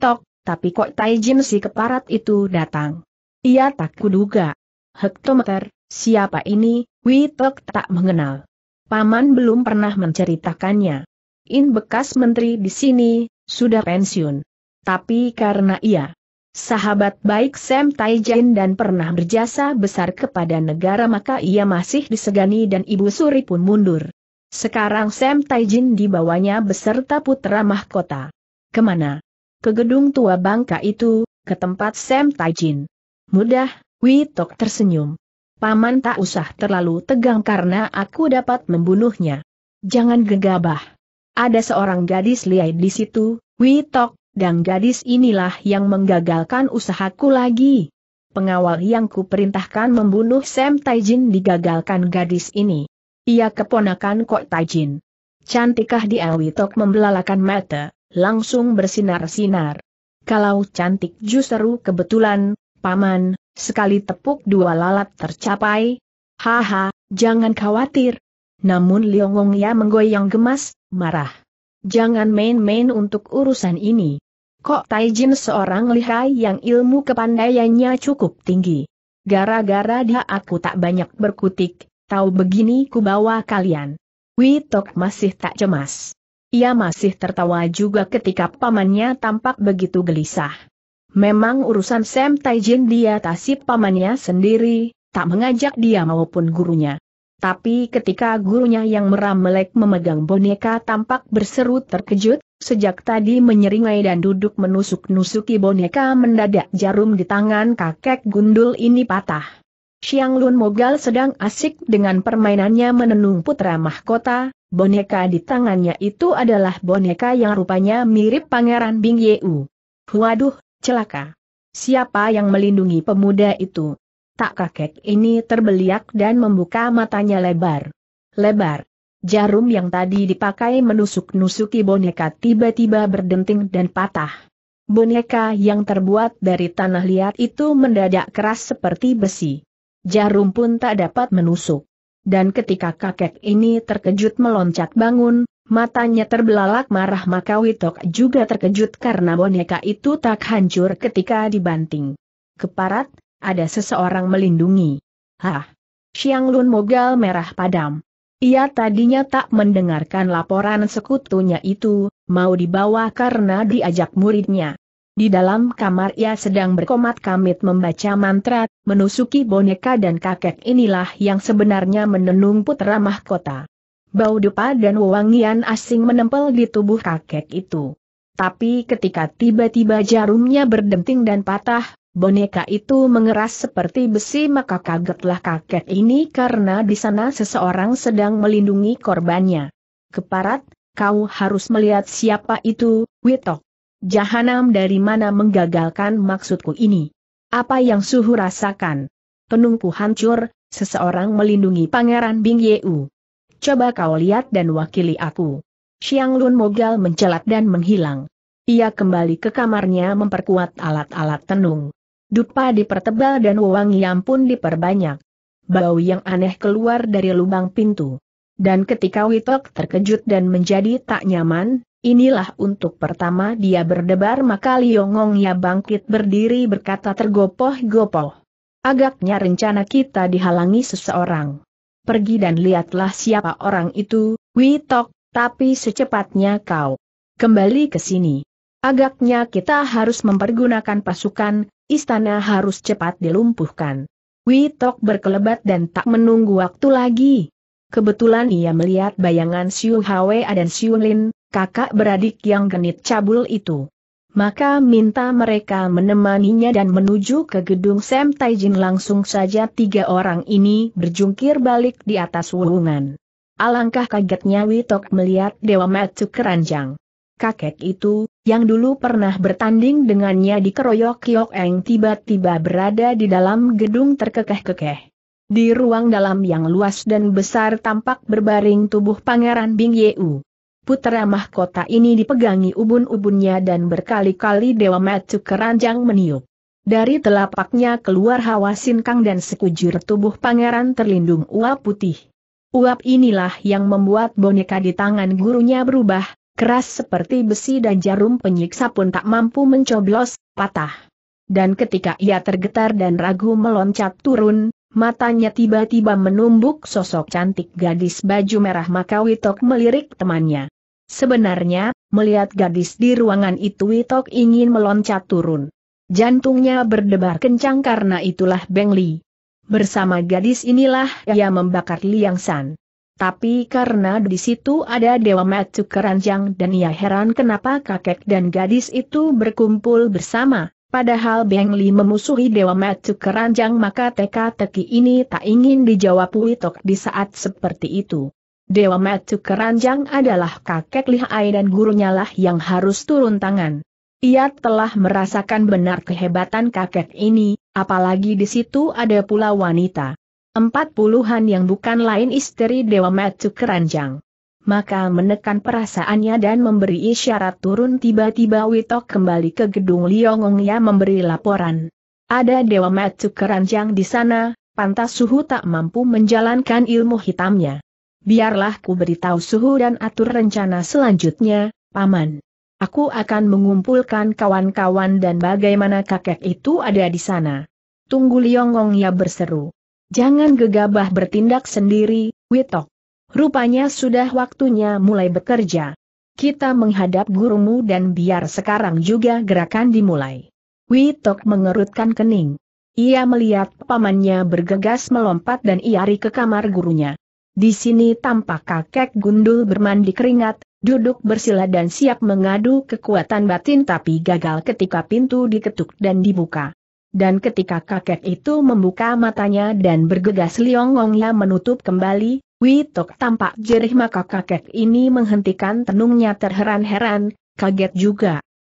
Tok, tapi kok Taijin si keparat itu datang. Ia tak kuduga. Hektometer, siapa ini, Tok tak mengenal. Paman belum pernah menceritakannya. In bekas menteri di sini, sudah pensiun. Tapi karena ia sahabat baik Sam Taijin dan pernah berjasa besar kepada negara maka ia masih disegani dan ibu suri pun mundur. Sekarang Sam Taijin dibawanya beserta putra mahkota. Kemana? Ke gedung tua bangka itu, ke tempat Sam Taijin. Mudah, Witok tersenyum. Paman tak usah terlalu tegang karena aku dapat membunuhnya. Jangan gegabah. Ada seorang gadis liai di situ, Witok, dan gadis inilah yang menggagalkan usahaku lagi. Pengawal yang kuperintahkan membunuh Sam Taijin digagalkan gadis ini. Ia keponakan Kok Tajin. Cantikah dia Witok membelalakan mata, langsung bersinar-sinar. Kalau cantik justru kebetulan, paman, sekali tepuk dua lalat tercapai. Haha, jangan khawatir. Namun Liong Ya menggoyang gemas, marah. Jangan main-main untuk urusan ini. Kok Taijin seorang lihai yang ilmu kepandaiannya cukup tinggi. Gara-gara dia aku tak banyak berkutik, Tahu begini ku bawa kalian. Witok masih tak cemas. Ia masih tertawa juga ketika pamannya tampak begitu gelisah. Memang urusan Sam Taijin dia tasip pamannya sendiri, tak mengajak dia maupun gurunya. Tapi ketika gurunya yang meramelek memegang boneka tampak berseru terkejut, sejak tadi menyeringai dan duduk menusuk-nusuki boneka mendadak jarum di tangan kakek gundul ini patah. Xiang Lun Mogal sedang asik dengan permainannya menenung putra mahkota, boneka di tangannya itu adalah boneka yang rupanya mirip Pangeran Bing Yeu. Waduh, celaka. Siapa yang melindungi pemuda itu? Tak kakek ini terbeliak dan membuka matanya lebar. Lebar. Jarum yang tadi dipakai menusuk-nusuki boneka tiba-tiba berdenting dan patah. Boneka yang terbuat dari tanah liat itu mendadak keras seperti besi jarum pun tak dapat menusuk. Dan ketika kakek ini terkejut meloncat bangun, matanya terbelalak marah maka Witok juga terkejut karena boneka itu tak hancur ketika dibanting. Keparat, ada seseorang melindungi. Hah! Siang Lun Mogal merah padam. Ia tadinya tak mendengarkan laporan sekutunya itu, mau dibawa karena diajak muridnya. Di dalam kamar ia sedang berkomat-kamit membaca mantra, menusuki boneka dan kakek inilah yang sebenarnya menenung putra mahkota. Bau dupa dan wangian asing menempel di tubuh kakek itu. Tapi ketika tiba-tiba jarumnya berdenting dan patah, boneka itu mengeras seperti besi maka kagetlah kakek ini karena di sana seseorang sedang melindungi korbannya. Keparat, kau harus melihat siapa itu, Witok. Jahanam dari mana menggagalkan maksudku ini? Apa yang suhu rasakan? Penungku hancur, seseorang melindungi Pangeran Bing Yeu. Coba kau lihat dan wakili aku. Xiang Lun Mogal mencelat dan menghilang. Ia kembali ke kamarnya memperkuat alat-alat tenung. Dupa dipertebal dan yang pun diperbanyak. Bau yang aneh keluar dari lubang pintu. Dan ketika Witok terkejut dan menjadi tak nyaman, Inilah untuk pertama dia berdebar maka Liongongnya bangkit berdiri berkata tergopoh-gopoh. Agaknya rencana kita dihalangi seseorang. Pergi dan lihatlah siapa orang itu, Witok, tapi secepatnya kau kembali ke sini. Agaknya kita harus mempergunakan pasukan, istana harus cepat dilumpuhkan. Witok berkelebat dan tak menunggu waktu lagi. Kebetulan ia melihat bayangan Siu Hwa dan Siu Lin, kakak beradik yang genit cabul itu. Maka minta mereka menemaninya dan menuju ke gedung Sam Taijin langsung saja tiga orang ini berjungkir balik di atas wuhungan. Alangkah kagetnya Witok melihat Dewa Matu keranjang. Kakek itu, yang dulu pernah bertanding dengannya di keroyok Kiok Eng tiba-tiba berada di dalam gedung terkekeh-kekeh. Di ruang dalam yang luas dan besar tampak berbaring tubuh Pangeran Bing Yeu. Putera mahkota ini dipegangi ubun-ubunnya dan berkali-kali Dewa Metsu keranjang meniup. Dari telapaknya keluar hawa sinkang dan sekujur tubuh pangeran terlindung uap putih. Uap inilah yang membuat boneka di tangan gurunya berubah, keras seperti besi dan jarum penyiksa pun tak mampu mencoblos, patah. Dan ketika ia tergetar dan ragu meloncat turun, matanya tiba-tiba menumbuk sosok cantik gadis baju merah maka Witok melirik temannya. Sebenarnya, melihat gadis di ruangan itu Witok ingin meloncat turun. Jantungnya berdebar kencang karena itulah Beng Li. Bersama gadis inilah ia membakar Liang San. Tapi karena di situ ada Dewa Matsu Keranjang dan ia heran kenapa kakek dan gadis itu berkumpul bersama, padahal Beng Li memusuhi Dewa Matsu Keranjang maka teka-teki ini tak ingin dijawab Witok di saat seperti itu. Dewa Metu Keranjang adalah kakek lihai dan gurunya lah yang harus turun tangan. Ia telah merasakan benar kehebatan kakek ini, apalagi di situ ada pula wanita. Empat puluhan yang bukan lain istri Dewa Metu Keranjang. Maka menekan perasaannya dan memberi isyarat turun tiba-tiba Witok kembali ke gedung ia memberi laporan. Ada Dewa Metu Keranjang di sana, pantas suhu tak mampu menjalankan ilmu hitamnya biarlah ku beritahu suhu dan atur rencana selanjutnya, Paman. Aku akan mengumpulkan kawan-kawan dan bagaimana kakek itu ada di sana. Tunggu Liongong ya berseru. Jangan gegabah bertindak sendiri, Witok. Rupanya sudah waktunya mulai bekerja. Kita menghadap gurumu dan biar sekarang juga gerakan dimulai. Witok mengerutkan kening. Ia melihat pamannya bergegas melompat dan iari ke kamar gurunya. Di sini tampak kakek gundul bermandi keringat, duduk bersila dan siap mengadu kekuatan batin tapi gagal ketika pintu diketuk dan dibuka. Dan ketika kakek itu membuka matanya dan bergegas liongongnya menutup kembali, Witok tampak jerih maka kakek ini menghentikan tenungnya terheran-heran, kaget juga.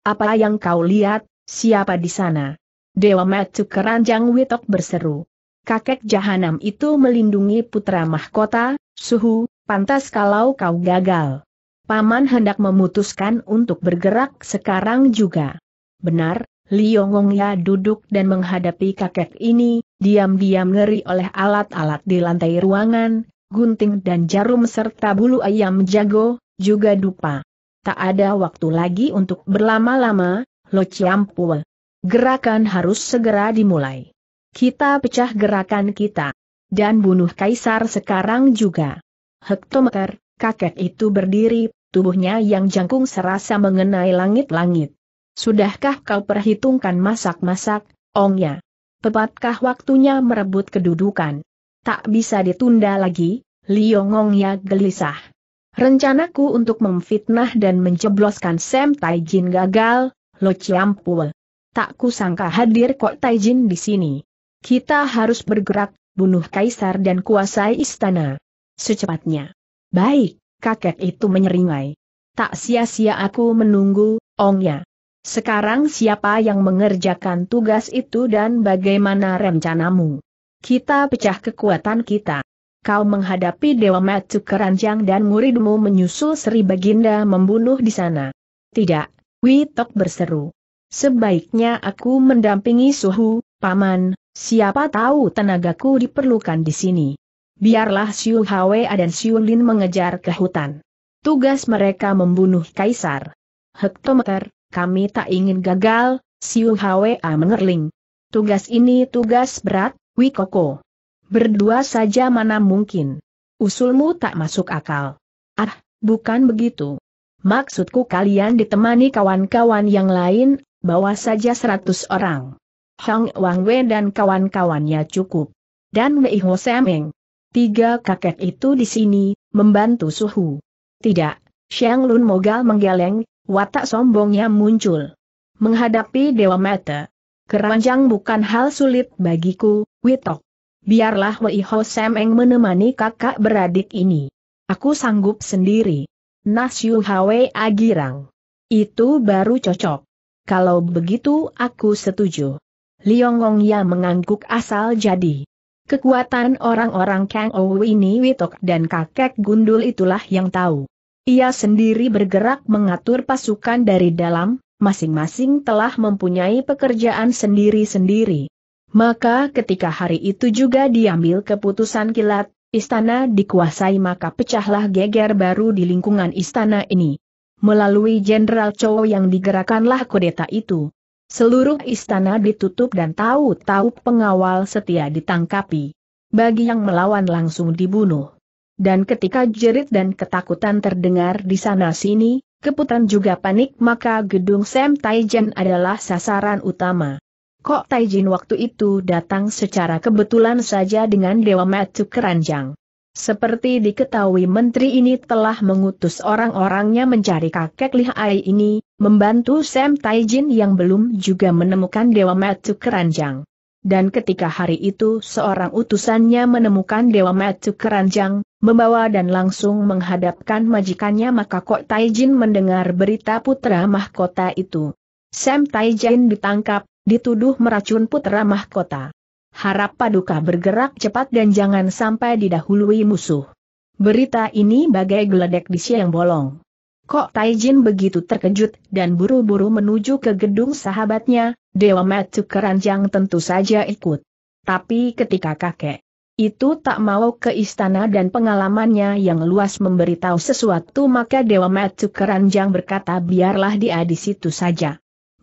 Apa yang kau lihat, siapa di sana? Dewa Metu keranjang Witok berseru kakek jahanam itu melindungi putra mahkota, suhu, pantas kalau kau gagal. Paman hendak memutuskan untuk bergerak sekarang juga. Benar, Liongongya duduk dan menghadapi kakek ini, diam-diam ngeri oleh alat-alat di lantai ruangan, gunting dan jarum serta bulu ayam jago, juga dupa. Tak ada waktu lagi untuk berlama-lama, Lo Chiampue. Gerakan harus segera dimulai. Kita pecah gerakan kita. Dan bunuh kaisar sekarang juga. Hektometer, kakek itu berdiri, tubuhnya yang jangkung serasa mengenai langit-langit. Sudahkah kau perhitungkan masak-masak, ongnya? Tepatkah waktunya merebut kedudukan? Tak bisa ditunda lagi, Liongongnya gelisah. Rencanaku untuk memfitnah dan menjebloskan Sam Taijin gagal, Lo Ciampul. Tak kusangka hadir kok Taijin di sini. Kita harus bergerak, bunuh kaisar dan kuasai istana. Secepatnya. Baik, kakek itu menyeringai. Tak sia-sia aku menunggu, ongnya. Sekarang siapa yang mengerjakan tugas itu dan bagaimana rencanamu? Kita pecah kekuatan kita. Kau menghadapi Dewa Matsu Keranjang dan muridmu menyusul Sri Baginda membunuh di sana. Tidak, Witok berseru. Sebaiknya aku mendampingi Suhu, Paman, Siapa tahu tenagaku diperlukan di sini. Biarlah Xiu Hwe dan Xiu Lin mengejar ke hutan. Tugas mereka membunuh kaisar. Hektometer, kami tak ingin gagal, Xiu Hwe mengerling. Tugas ini tugas berat, Wikoko. Berdua saja mana mungkin. Usulmu tak masuk akal. Ah, bukan begitu. Maksudku kalian ditemani kawan-kawan yang lain, bawa saja seratus orang. Hang Wang Wei dan kawan-kawannya cukup. Dan Wei Ho Semeng. Tiga kakek itu di sini, membantu suhu. Tidak, Xiang Lun Mogal menggeleng, watak sombongnya muncul. Menghadapi Dewa Mata. Keranjang bukan hal sulit bagiku, Witok. Biarlah Wei Ho Semeng menemani kakak beradik ini. Aku sanggup sendiri. Nasyu Hwe Agirang. Itu baru cocok. Kalau begitu aku setuju. Liong Ya mengangguk asal jadi. Kekuatan orang-orang Kang Ou ini Witok dan kakek gundul itulah yang tahu. Ia sendiri bergerak mengatur pasukan dari dalam, masing-masing telah mempunyai pekerjaan sendiri-sendiri. Maka ketika hari itu juga diambil keputusan kilat, istana dikuasai maka pecahlah geger baru di lingkungan istana ini. Melalui Jenderal Chow yang digerakkanlah kudeta itu. Seluruh istana ditutup dan tahu-tahu pengawal setia ditangkapi. Bagi yang melawan langsung dibunuh. Dan ketika jerit dan ketakutan terdengar di sana-sini, keputan juga panik maka gedung Sam Taijen adalah sasaran utama. Kok Taijin waktu itu datang secara kebetulan saja dengan Dewa Matuk Keranjang. Seperti diketahui menteri ini telah mengutus orang-orangnya mencari kakek lihai ini, membantu Sam Taijin yang belum juga menemukan Dewa Metu Keranjang. Dan ketika hari itu seorang utusannya menemukan Dewa Metu Keranjang, membawa dan langsung menghadapkan majikannya maka Kok Taijin mendengar berita putra mahkota itu. Sam Taijin ditangkap, dituduh meracun putra mahkota harap paduka bergerak cepat dan jangan sampai didahului musuh. Berita ini bagai geledek di siang bolong. Kok Taijin begitu terkejut dan buru-buru menuju ke gedung sahabatnya, Dewa Metu Keranjang tentu saja ikut. Tapi ketika kakek itu tak mau ke istana dan pengalamannya yang luas memberitahu sesuatu maka Dewa Metu Keranjang berkata biarlah dia di situ saja.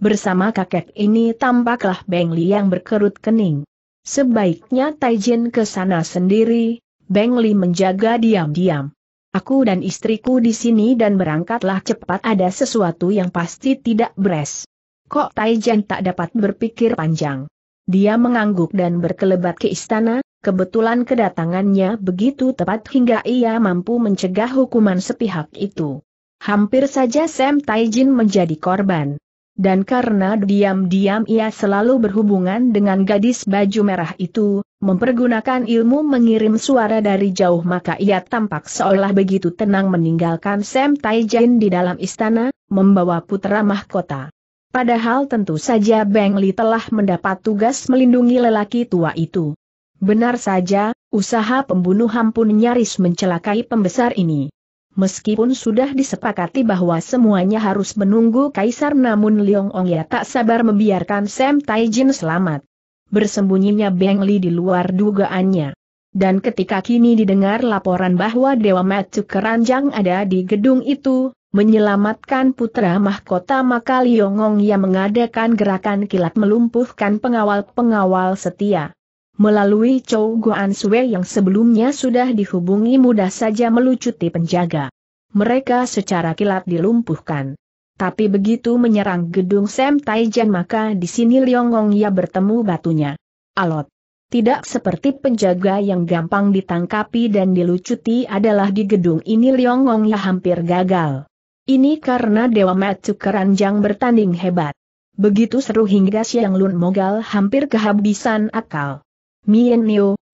Bersama kakek ini tampaklah Beng Li yang berkerut kening. Sebaiknya Taijin ke sana sendiri, Beng Li menjaga diam-diam. Aku dan istriku di sini dan berangkatlah cepat ada sesuatu yang pasti tidak beres. Kok Taijin tak dapat berpikir panjang? Dia mengangguk dan berkelebat ke istana, kebetulan kedatangannya begitu tepat hingga ia mampu mencegah hukuman sepihak itu. Hampir saja Sam Taijin menjadi korban dan karena diam-diam ia selalu berhubungan dengan gadis baju merah itu, mempergunakan ilmu mengirim suara dari jauh maka ia tampak seolah begitu tenang meninggalkan Sam Taijin di dalam istana, membawa putra mahkota. Padahal tentu saja Beng Li telah mendapat tugas melindungi lelaki tua itu. Benar saja, usaha pembunuhan pun nyaris mencelakai pembesar ini. Meskipun sudah disepakati bahwa semuanya harus menunggu kaisar namun Liong Ong ya tak sabar membiarkan Sam Taijin selamat. Bersembunyinya Beng Li di luar dugaannya. Dan ketika kini didengar laporan bahwa Dewa Matu Keranjang ada di gedung itu, menyelamatkan putra mahkota maka Liong Ong yang mengadakan gerakan kilat melumpuhkan pengawal-pengawal setia melalui Chow Guan Sue yang sebelumnya sudah dihubungi mudah saja melucuti penjaga. Mereka secara kilat dilumpuhkan. Tapi begitu menyerang gedung Sam Taijan maka di sini Liongong ya bertemu batunya. Alot. Tidak seperti penjaga yang gampang ditangkapi dan dilucuti adalah di gedung ini Liongong ya hampir gagal. Ini karena Dewa Matsu Keranjang bertanding hebat. Begitu seru hingga Siang Lun Mogal hampir kehabisan akal. Mien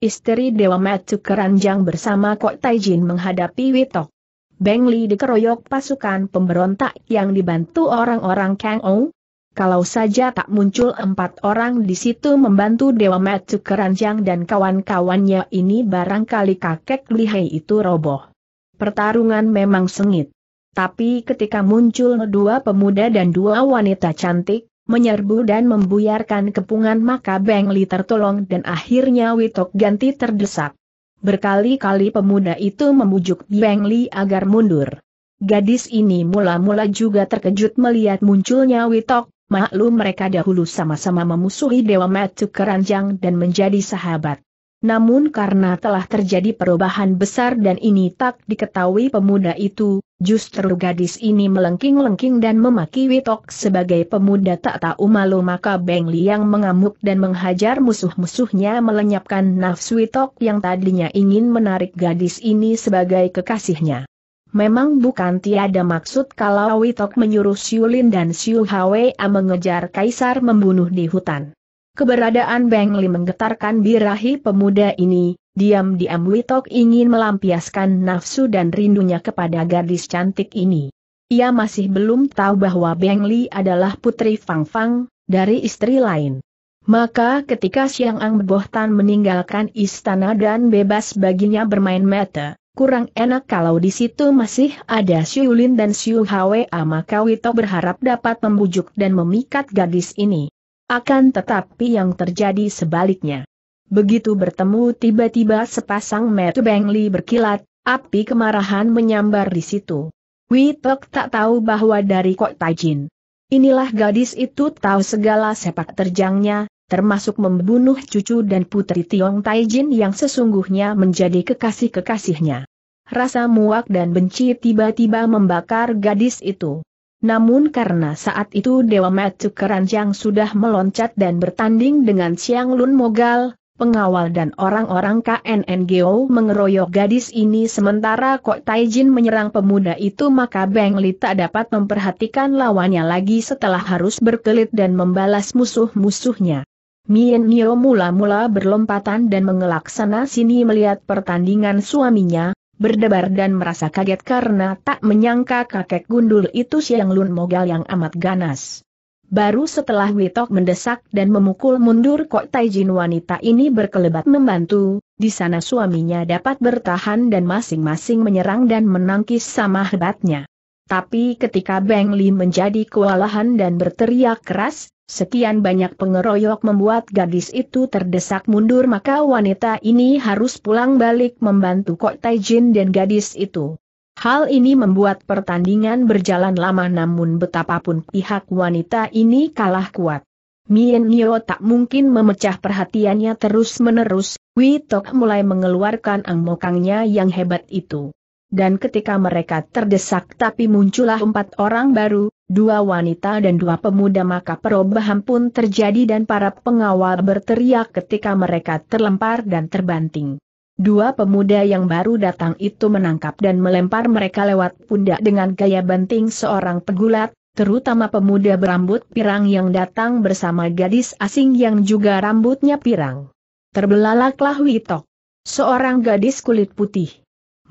istri Dewa Matsu Keranjang bersama Kok Taijin menghadapi Witok. Beng Li dikeroyok pasukan pemberontak yang dibantu orang-orang Kang Ou. Kalau saja tak muncul empat orang di situ membantu Dewa Matsu Keranjang dan kawan-kawannya ini barangkali kakek lihai itu roboh. Pertarungan memang sengit. Tapi ketika muncul dua pemuda dan dua wanita cantik, menyerbu dan membuyarkan kepungan maka Beng Li tertolong dan akhirnya Witok ganti terdesak. Berkali-kali pemuda itu memujuk Beng Li agar mundur. Gadis ini mula-mula juga terkejut melihat munculnya Witok, maklum mereka dahulu sama-sama memusuhi Dewa Matu Keranjang dan menjadi sahabat. Namun karena telah terjadi perubahan besar dan ini tak diketahui pemuda itu, justru gadis ini melengking-lengking dan memaki Witok sebagai pemuda tak tahu malu maka Beng Liang mengamuk dan menghajar musuh-musuhnya melenyapkan nafsu Witok yang tadinya ingin menarik gadis ini sebagai kekasihnya. Memang bukan tiada maksud kalau Witok menyuruh Siulin dan Siu Hwa mengejar Kaisar membunuh di hutan. Keberadaan Beng Li menggetarkan birahi pemuda ini, diam-diam Witok ingin melampiaskan nafsu dan rindunya kepada gadis cantik ini. Ia masih belum tahu bahwa Beng Li adalah putri Fang Fang, dari istri lain. Maka ketika Siang Ang Bohtan meninggalkan istana dan bebas baginya bermain mata, kurang enak kalau di situ masih ada Siulin dan Siu Hwa maka Witok berharap dapat membujuk dan memikat gadis ini. Akan tetapi yang terjadi sebaliknya. Begitu bertemu tiba-tiba sepasang metu Bengli berkilat, api kemarahan menyambar di situ. Witok tak tahu bahwa dari Kok Tajin. Inilah gadis itu tahu segala sepak terjangnya, termasuk membunuh cucu dan putri Tiong Taijin yang sesungguhnya menjadi kekasih-kekasihnya. Rasa muak dan benci tiba-tiba membakar gadis itu. Namun karena saat itu Dewa Matsu Keranjang sudah meloncat dan bertanding dengan Siang Lun Mogal, pengawal dan orang-orang KNNGO mengeroyok gadis ini sementara Kok Taijin menyerang pemuda itu maka Beng Li tak dapat memperhatikan lawannya lagi setelah harus berkelit dan membalas musuh-musuhnya. Mien Nio mula-mula berlompatan dan mengelak sana sini melihat pertandingan suaminya, berdebar dan merasa kaget karena tak menyangka kakek gundul itu Siang Lun Mogal yang amat ganas. Baru setelah Witok mendesak dan memukul mundur Kok Taijin wanita ini berkelebat membantu, di sana suaminya dapat bertahan dan masing-masing menyerang dan menangkis sama hebatnya. Tapi ketika Beng Li menjadi kewalahan dan berteriak keras, Sekian banyak pengeroyok membuat gadis itu terdesak mundur maka wanita ini harus pulang balik membantu Kok Taijin dan gadis itu. Hal ini membuat pertandingan berjalan lama namun betapapun pihak wanita ini kalah kuat. Mien Nio tak mungkin memecah perhatiannya terus-menerus, Wii mulai mengeluarkan angmokangnya yang hebat itu dan ketika mereka terdesak tapi muncullah empat orang baru, dua wanita dan dua pemuda maka perubahan pun terjadi dan para pengawal berteriak ketika mereka terlempar dan terbanting. Dua pemuda yang baru datang itu menangkap dan melempar mereka lewat pundak dengan gaya banting seorang pegulat, terutama pemuda berambut pirang yang datang bersama gadis asing yang juga rambutnya pirang. Terbelalaklah Witok. Seorang gadis kulit putih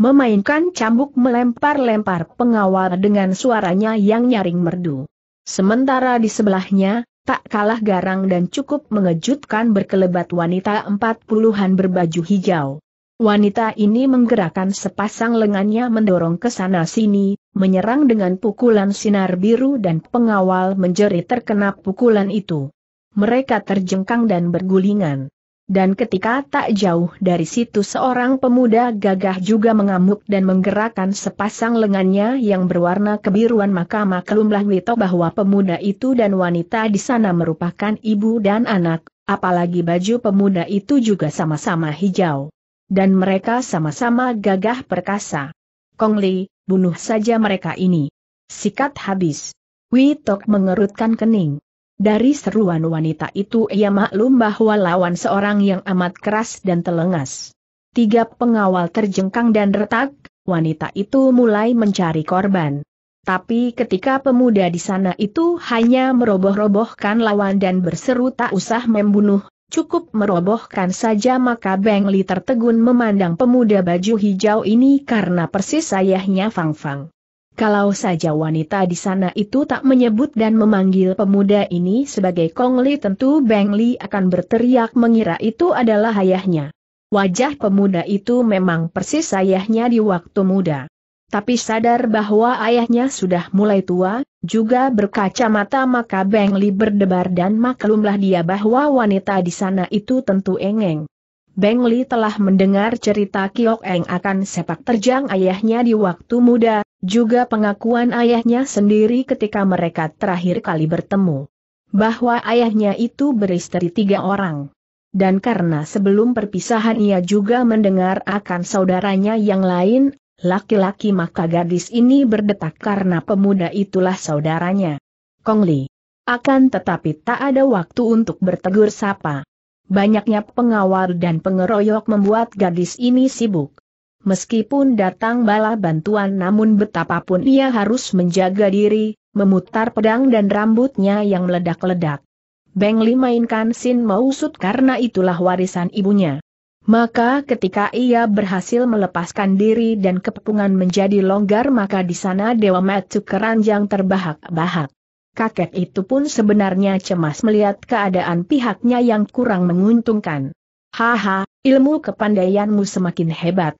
memainkan cambuk melempar-lempar pengawal dengan suaranya yang nyaring merdu. Sementara di sebelahnya, tak kalah garang dan cukup mengejutkan berkelebat wanita empat puluhan berbaju hijau. Wanita ini menggerakkan sepasang lengannya mendorong ke sana-sini, menyerang dengan pukulan sinar biru dan pengawal menjerit terkena pukulan itu. Mereka terjengkang dan bergulingan. Dan ketika tak jauh dari situ seorang pemuda gagah juga mengamuk dan menggerakkan sepasang lengannya yang berwarna kebiruan maka maklumlah Wito bahwa pemuda itu dan wanita di sana merupakan ibu dan anak, apalagi baju pemuda itu juga sama-sama hijau. Dan mereka sama-sama gagah perkasa. Kongli, bunuh saja mereka ini. Sikat habis. Witok mengerutkan kening. Dari seruan wanita itu ia maklum bahwa lawan seorang yang amat keras dan telengas. Tiga pengawal terjengkang dan retak, wanita itu mulai mencari korban. Tapi ketika pemuda di sana itu hanya meroboh-robohkan lawan dan berseru tak usah membunuh, cukup merobohkan saja maka Beng Li tertegun memandang pemuda baju hijau ini karena persis ayahnya Fang Fang. Kalau saja wanita di sana itu tak menyebut dan memanggil pemuda ini sebagai Kong Li, tentu Beng Li akan berteriak mengira itu adalah ayahnya. Wajah pemuda itu memang persis ayahnya di waktu muda. Tapi sadar bahwa ayahnya sudah mulai tua, juga berkacamata maka Beng Li berdebar dan maklumlah dia bahwa wanita di sana itu tentu engeng. Beng Li telah mendengar cerita Kiok Eng akan sepak terjang ayahnya di waktu muda, juga pengakuan ayahnya sendiri ketika mereka terakhir kali bertemu. Bahwa ayahnya itu beristri tiga orang. Dan karena sebelum perpisahan ia juga mendengar akan saudaranya yang lain, laki-laki maka gadis ini berdetak karena pemuda itulah saudaranya. Kong Li. Akan tetapi tak ada waktu untuk bertegur sapa. Banyaknya pengawal dan pengeroyok membuat gadis ini sibuk. Meskipun datang bala bantuan namun betapapun ia harus menjaga diri, memutar pedang dan rambutnya yang meledak-ledak. Beng Li mainkan Sin Mausut karena itulah warisan ibunya. Maka ketika ia berhasil melepaskan diri dan kepungan menjadi longgar maka di sana Dewa Matu keranjang terbahak-bahak. Kakek itu pun sebenarnya cemas melihat keadaan pihaknya yang kurang menguntungkan. Haha, ilmu kepandaianmu semakin hebat.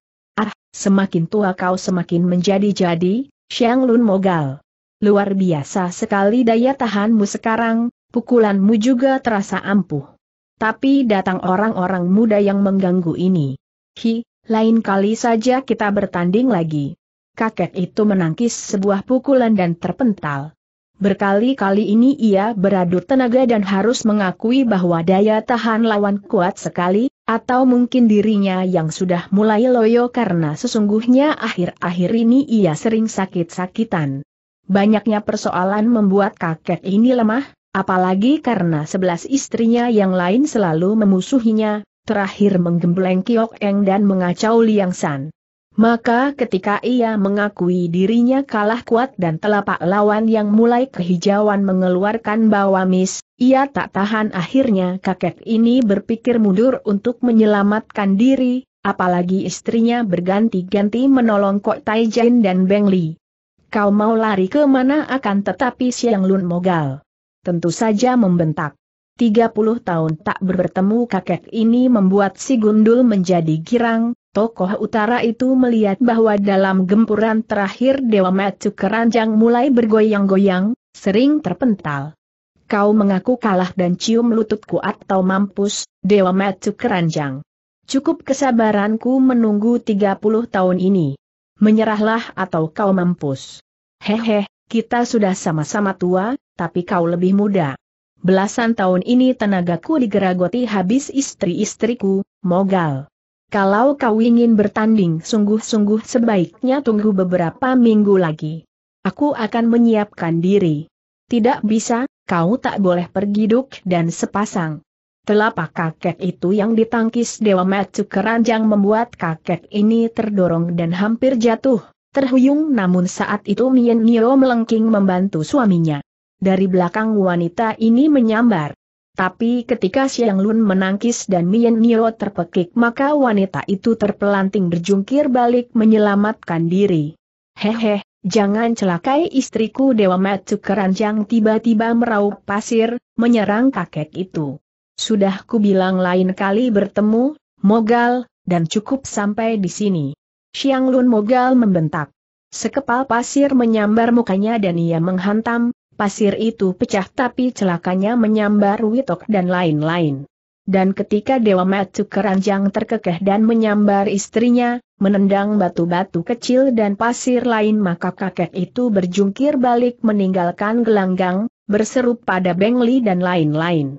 Semakin tua kau semakin menjadi-jadi, Xiang Lun Mogal. Luar biasa sekali daya tahanmu sekarang, pukulanmu juga terasa ampuh. Tapi datang orang-orang muda yang mengganggu ini. Hi, lain kali saja kita bertanding lagi. Kakek itu menangkis sebuah pukulan dan terpental. Berkali-kali ini ia beradu tenaga dan harus mengakui bahwa daya tahan lawan kuat sekali, atau mungkin dirinya yang sudah mulai loyo karena sesungguhnya akhir-akhir ini ia sering sakit-sakitan. Banyaknya persoalan membuat kakek ini lemah, apalagi karena sebelas istrinya yang lain selalu memusuhinya, terakhir menggembleng Kiok Eng dan mengacau Liang San. Maka ketika ia mengakui dirinya kalah kuat dan telapak lawan yang mulai kehijauan mengeluarkan bawamis mis, ia tak tahan akhirnya kakek ini berpikir mundur untuk menyelamatkan diri, apalagi istrinya berganti-ganti menolong Kok Taijin dan Beng Li. Kau mau lari ke mana akan tetapi Siang Lun mogal. Tentu saja membentak. 30 tahun tak bertemu kakek ini membuat si Gundul menjadi girang, tokoh utara itu melihat bahwa dalam gempuran terakhir Dewa Matsu keranjang mulai bergoyang-goyang, sering terpental. Kau mengaku kalah dan cium lututku atau mampus, Dewa Metu Keranjang. Cukup kesabaranku menunggu 30 tahun ini. Menyerahlah atau kau mampus. Hehe, kita sudah sama-sama tua, tapi kau lebih muda. Belasan tahun ini tenagaku digeragoti habis istri-istriku, mogal. Kalau kau ingin bertanding sungguh-sungguh sebaiknya tunggu beberapa minggu lagi. Aku akan menyiapkan diri. Tidak bisa, kau tak boleh pergi duk dan sepasang. Telapak kakek itu yang ditangkis Dewa Matsu keranjang membuat kakek ini terdorong dan hampir jatuh, terhuyung namun saat itu Mien Nio melengking membantu suaminya. Dari belakang wanita ini menyambar. Tapi ketika Siang Lun menangkis dan Mien Nio terpekik maka wanita itu terpelanting berjungkir balik menyelamatkan diri. Hehe, Jangan celakai istriku Dewa Matsu keranjang tiba-tiba meraup pasir, menyerang kakek itu. Sudah ku bilang lain kali bertemu, Mogal, dan cukup sampai di sini. Siang Lun Mogal membentak. Sekepal pasir menyambar mukanya dan ia menghantam, pasir itu pecah tapi celakanya menyambar Witok dan lain-lain. Dan ketika Dewa Matsu keranjang terkekeh dan menyambar istrinya, menendang batu-batu kecil dan pasir lain maka kakek itu berjungkir balik meninggalkan gelanggang, berseru pada Bengli dan lain-lain.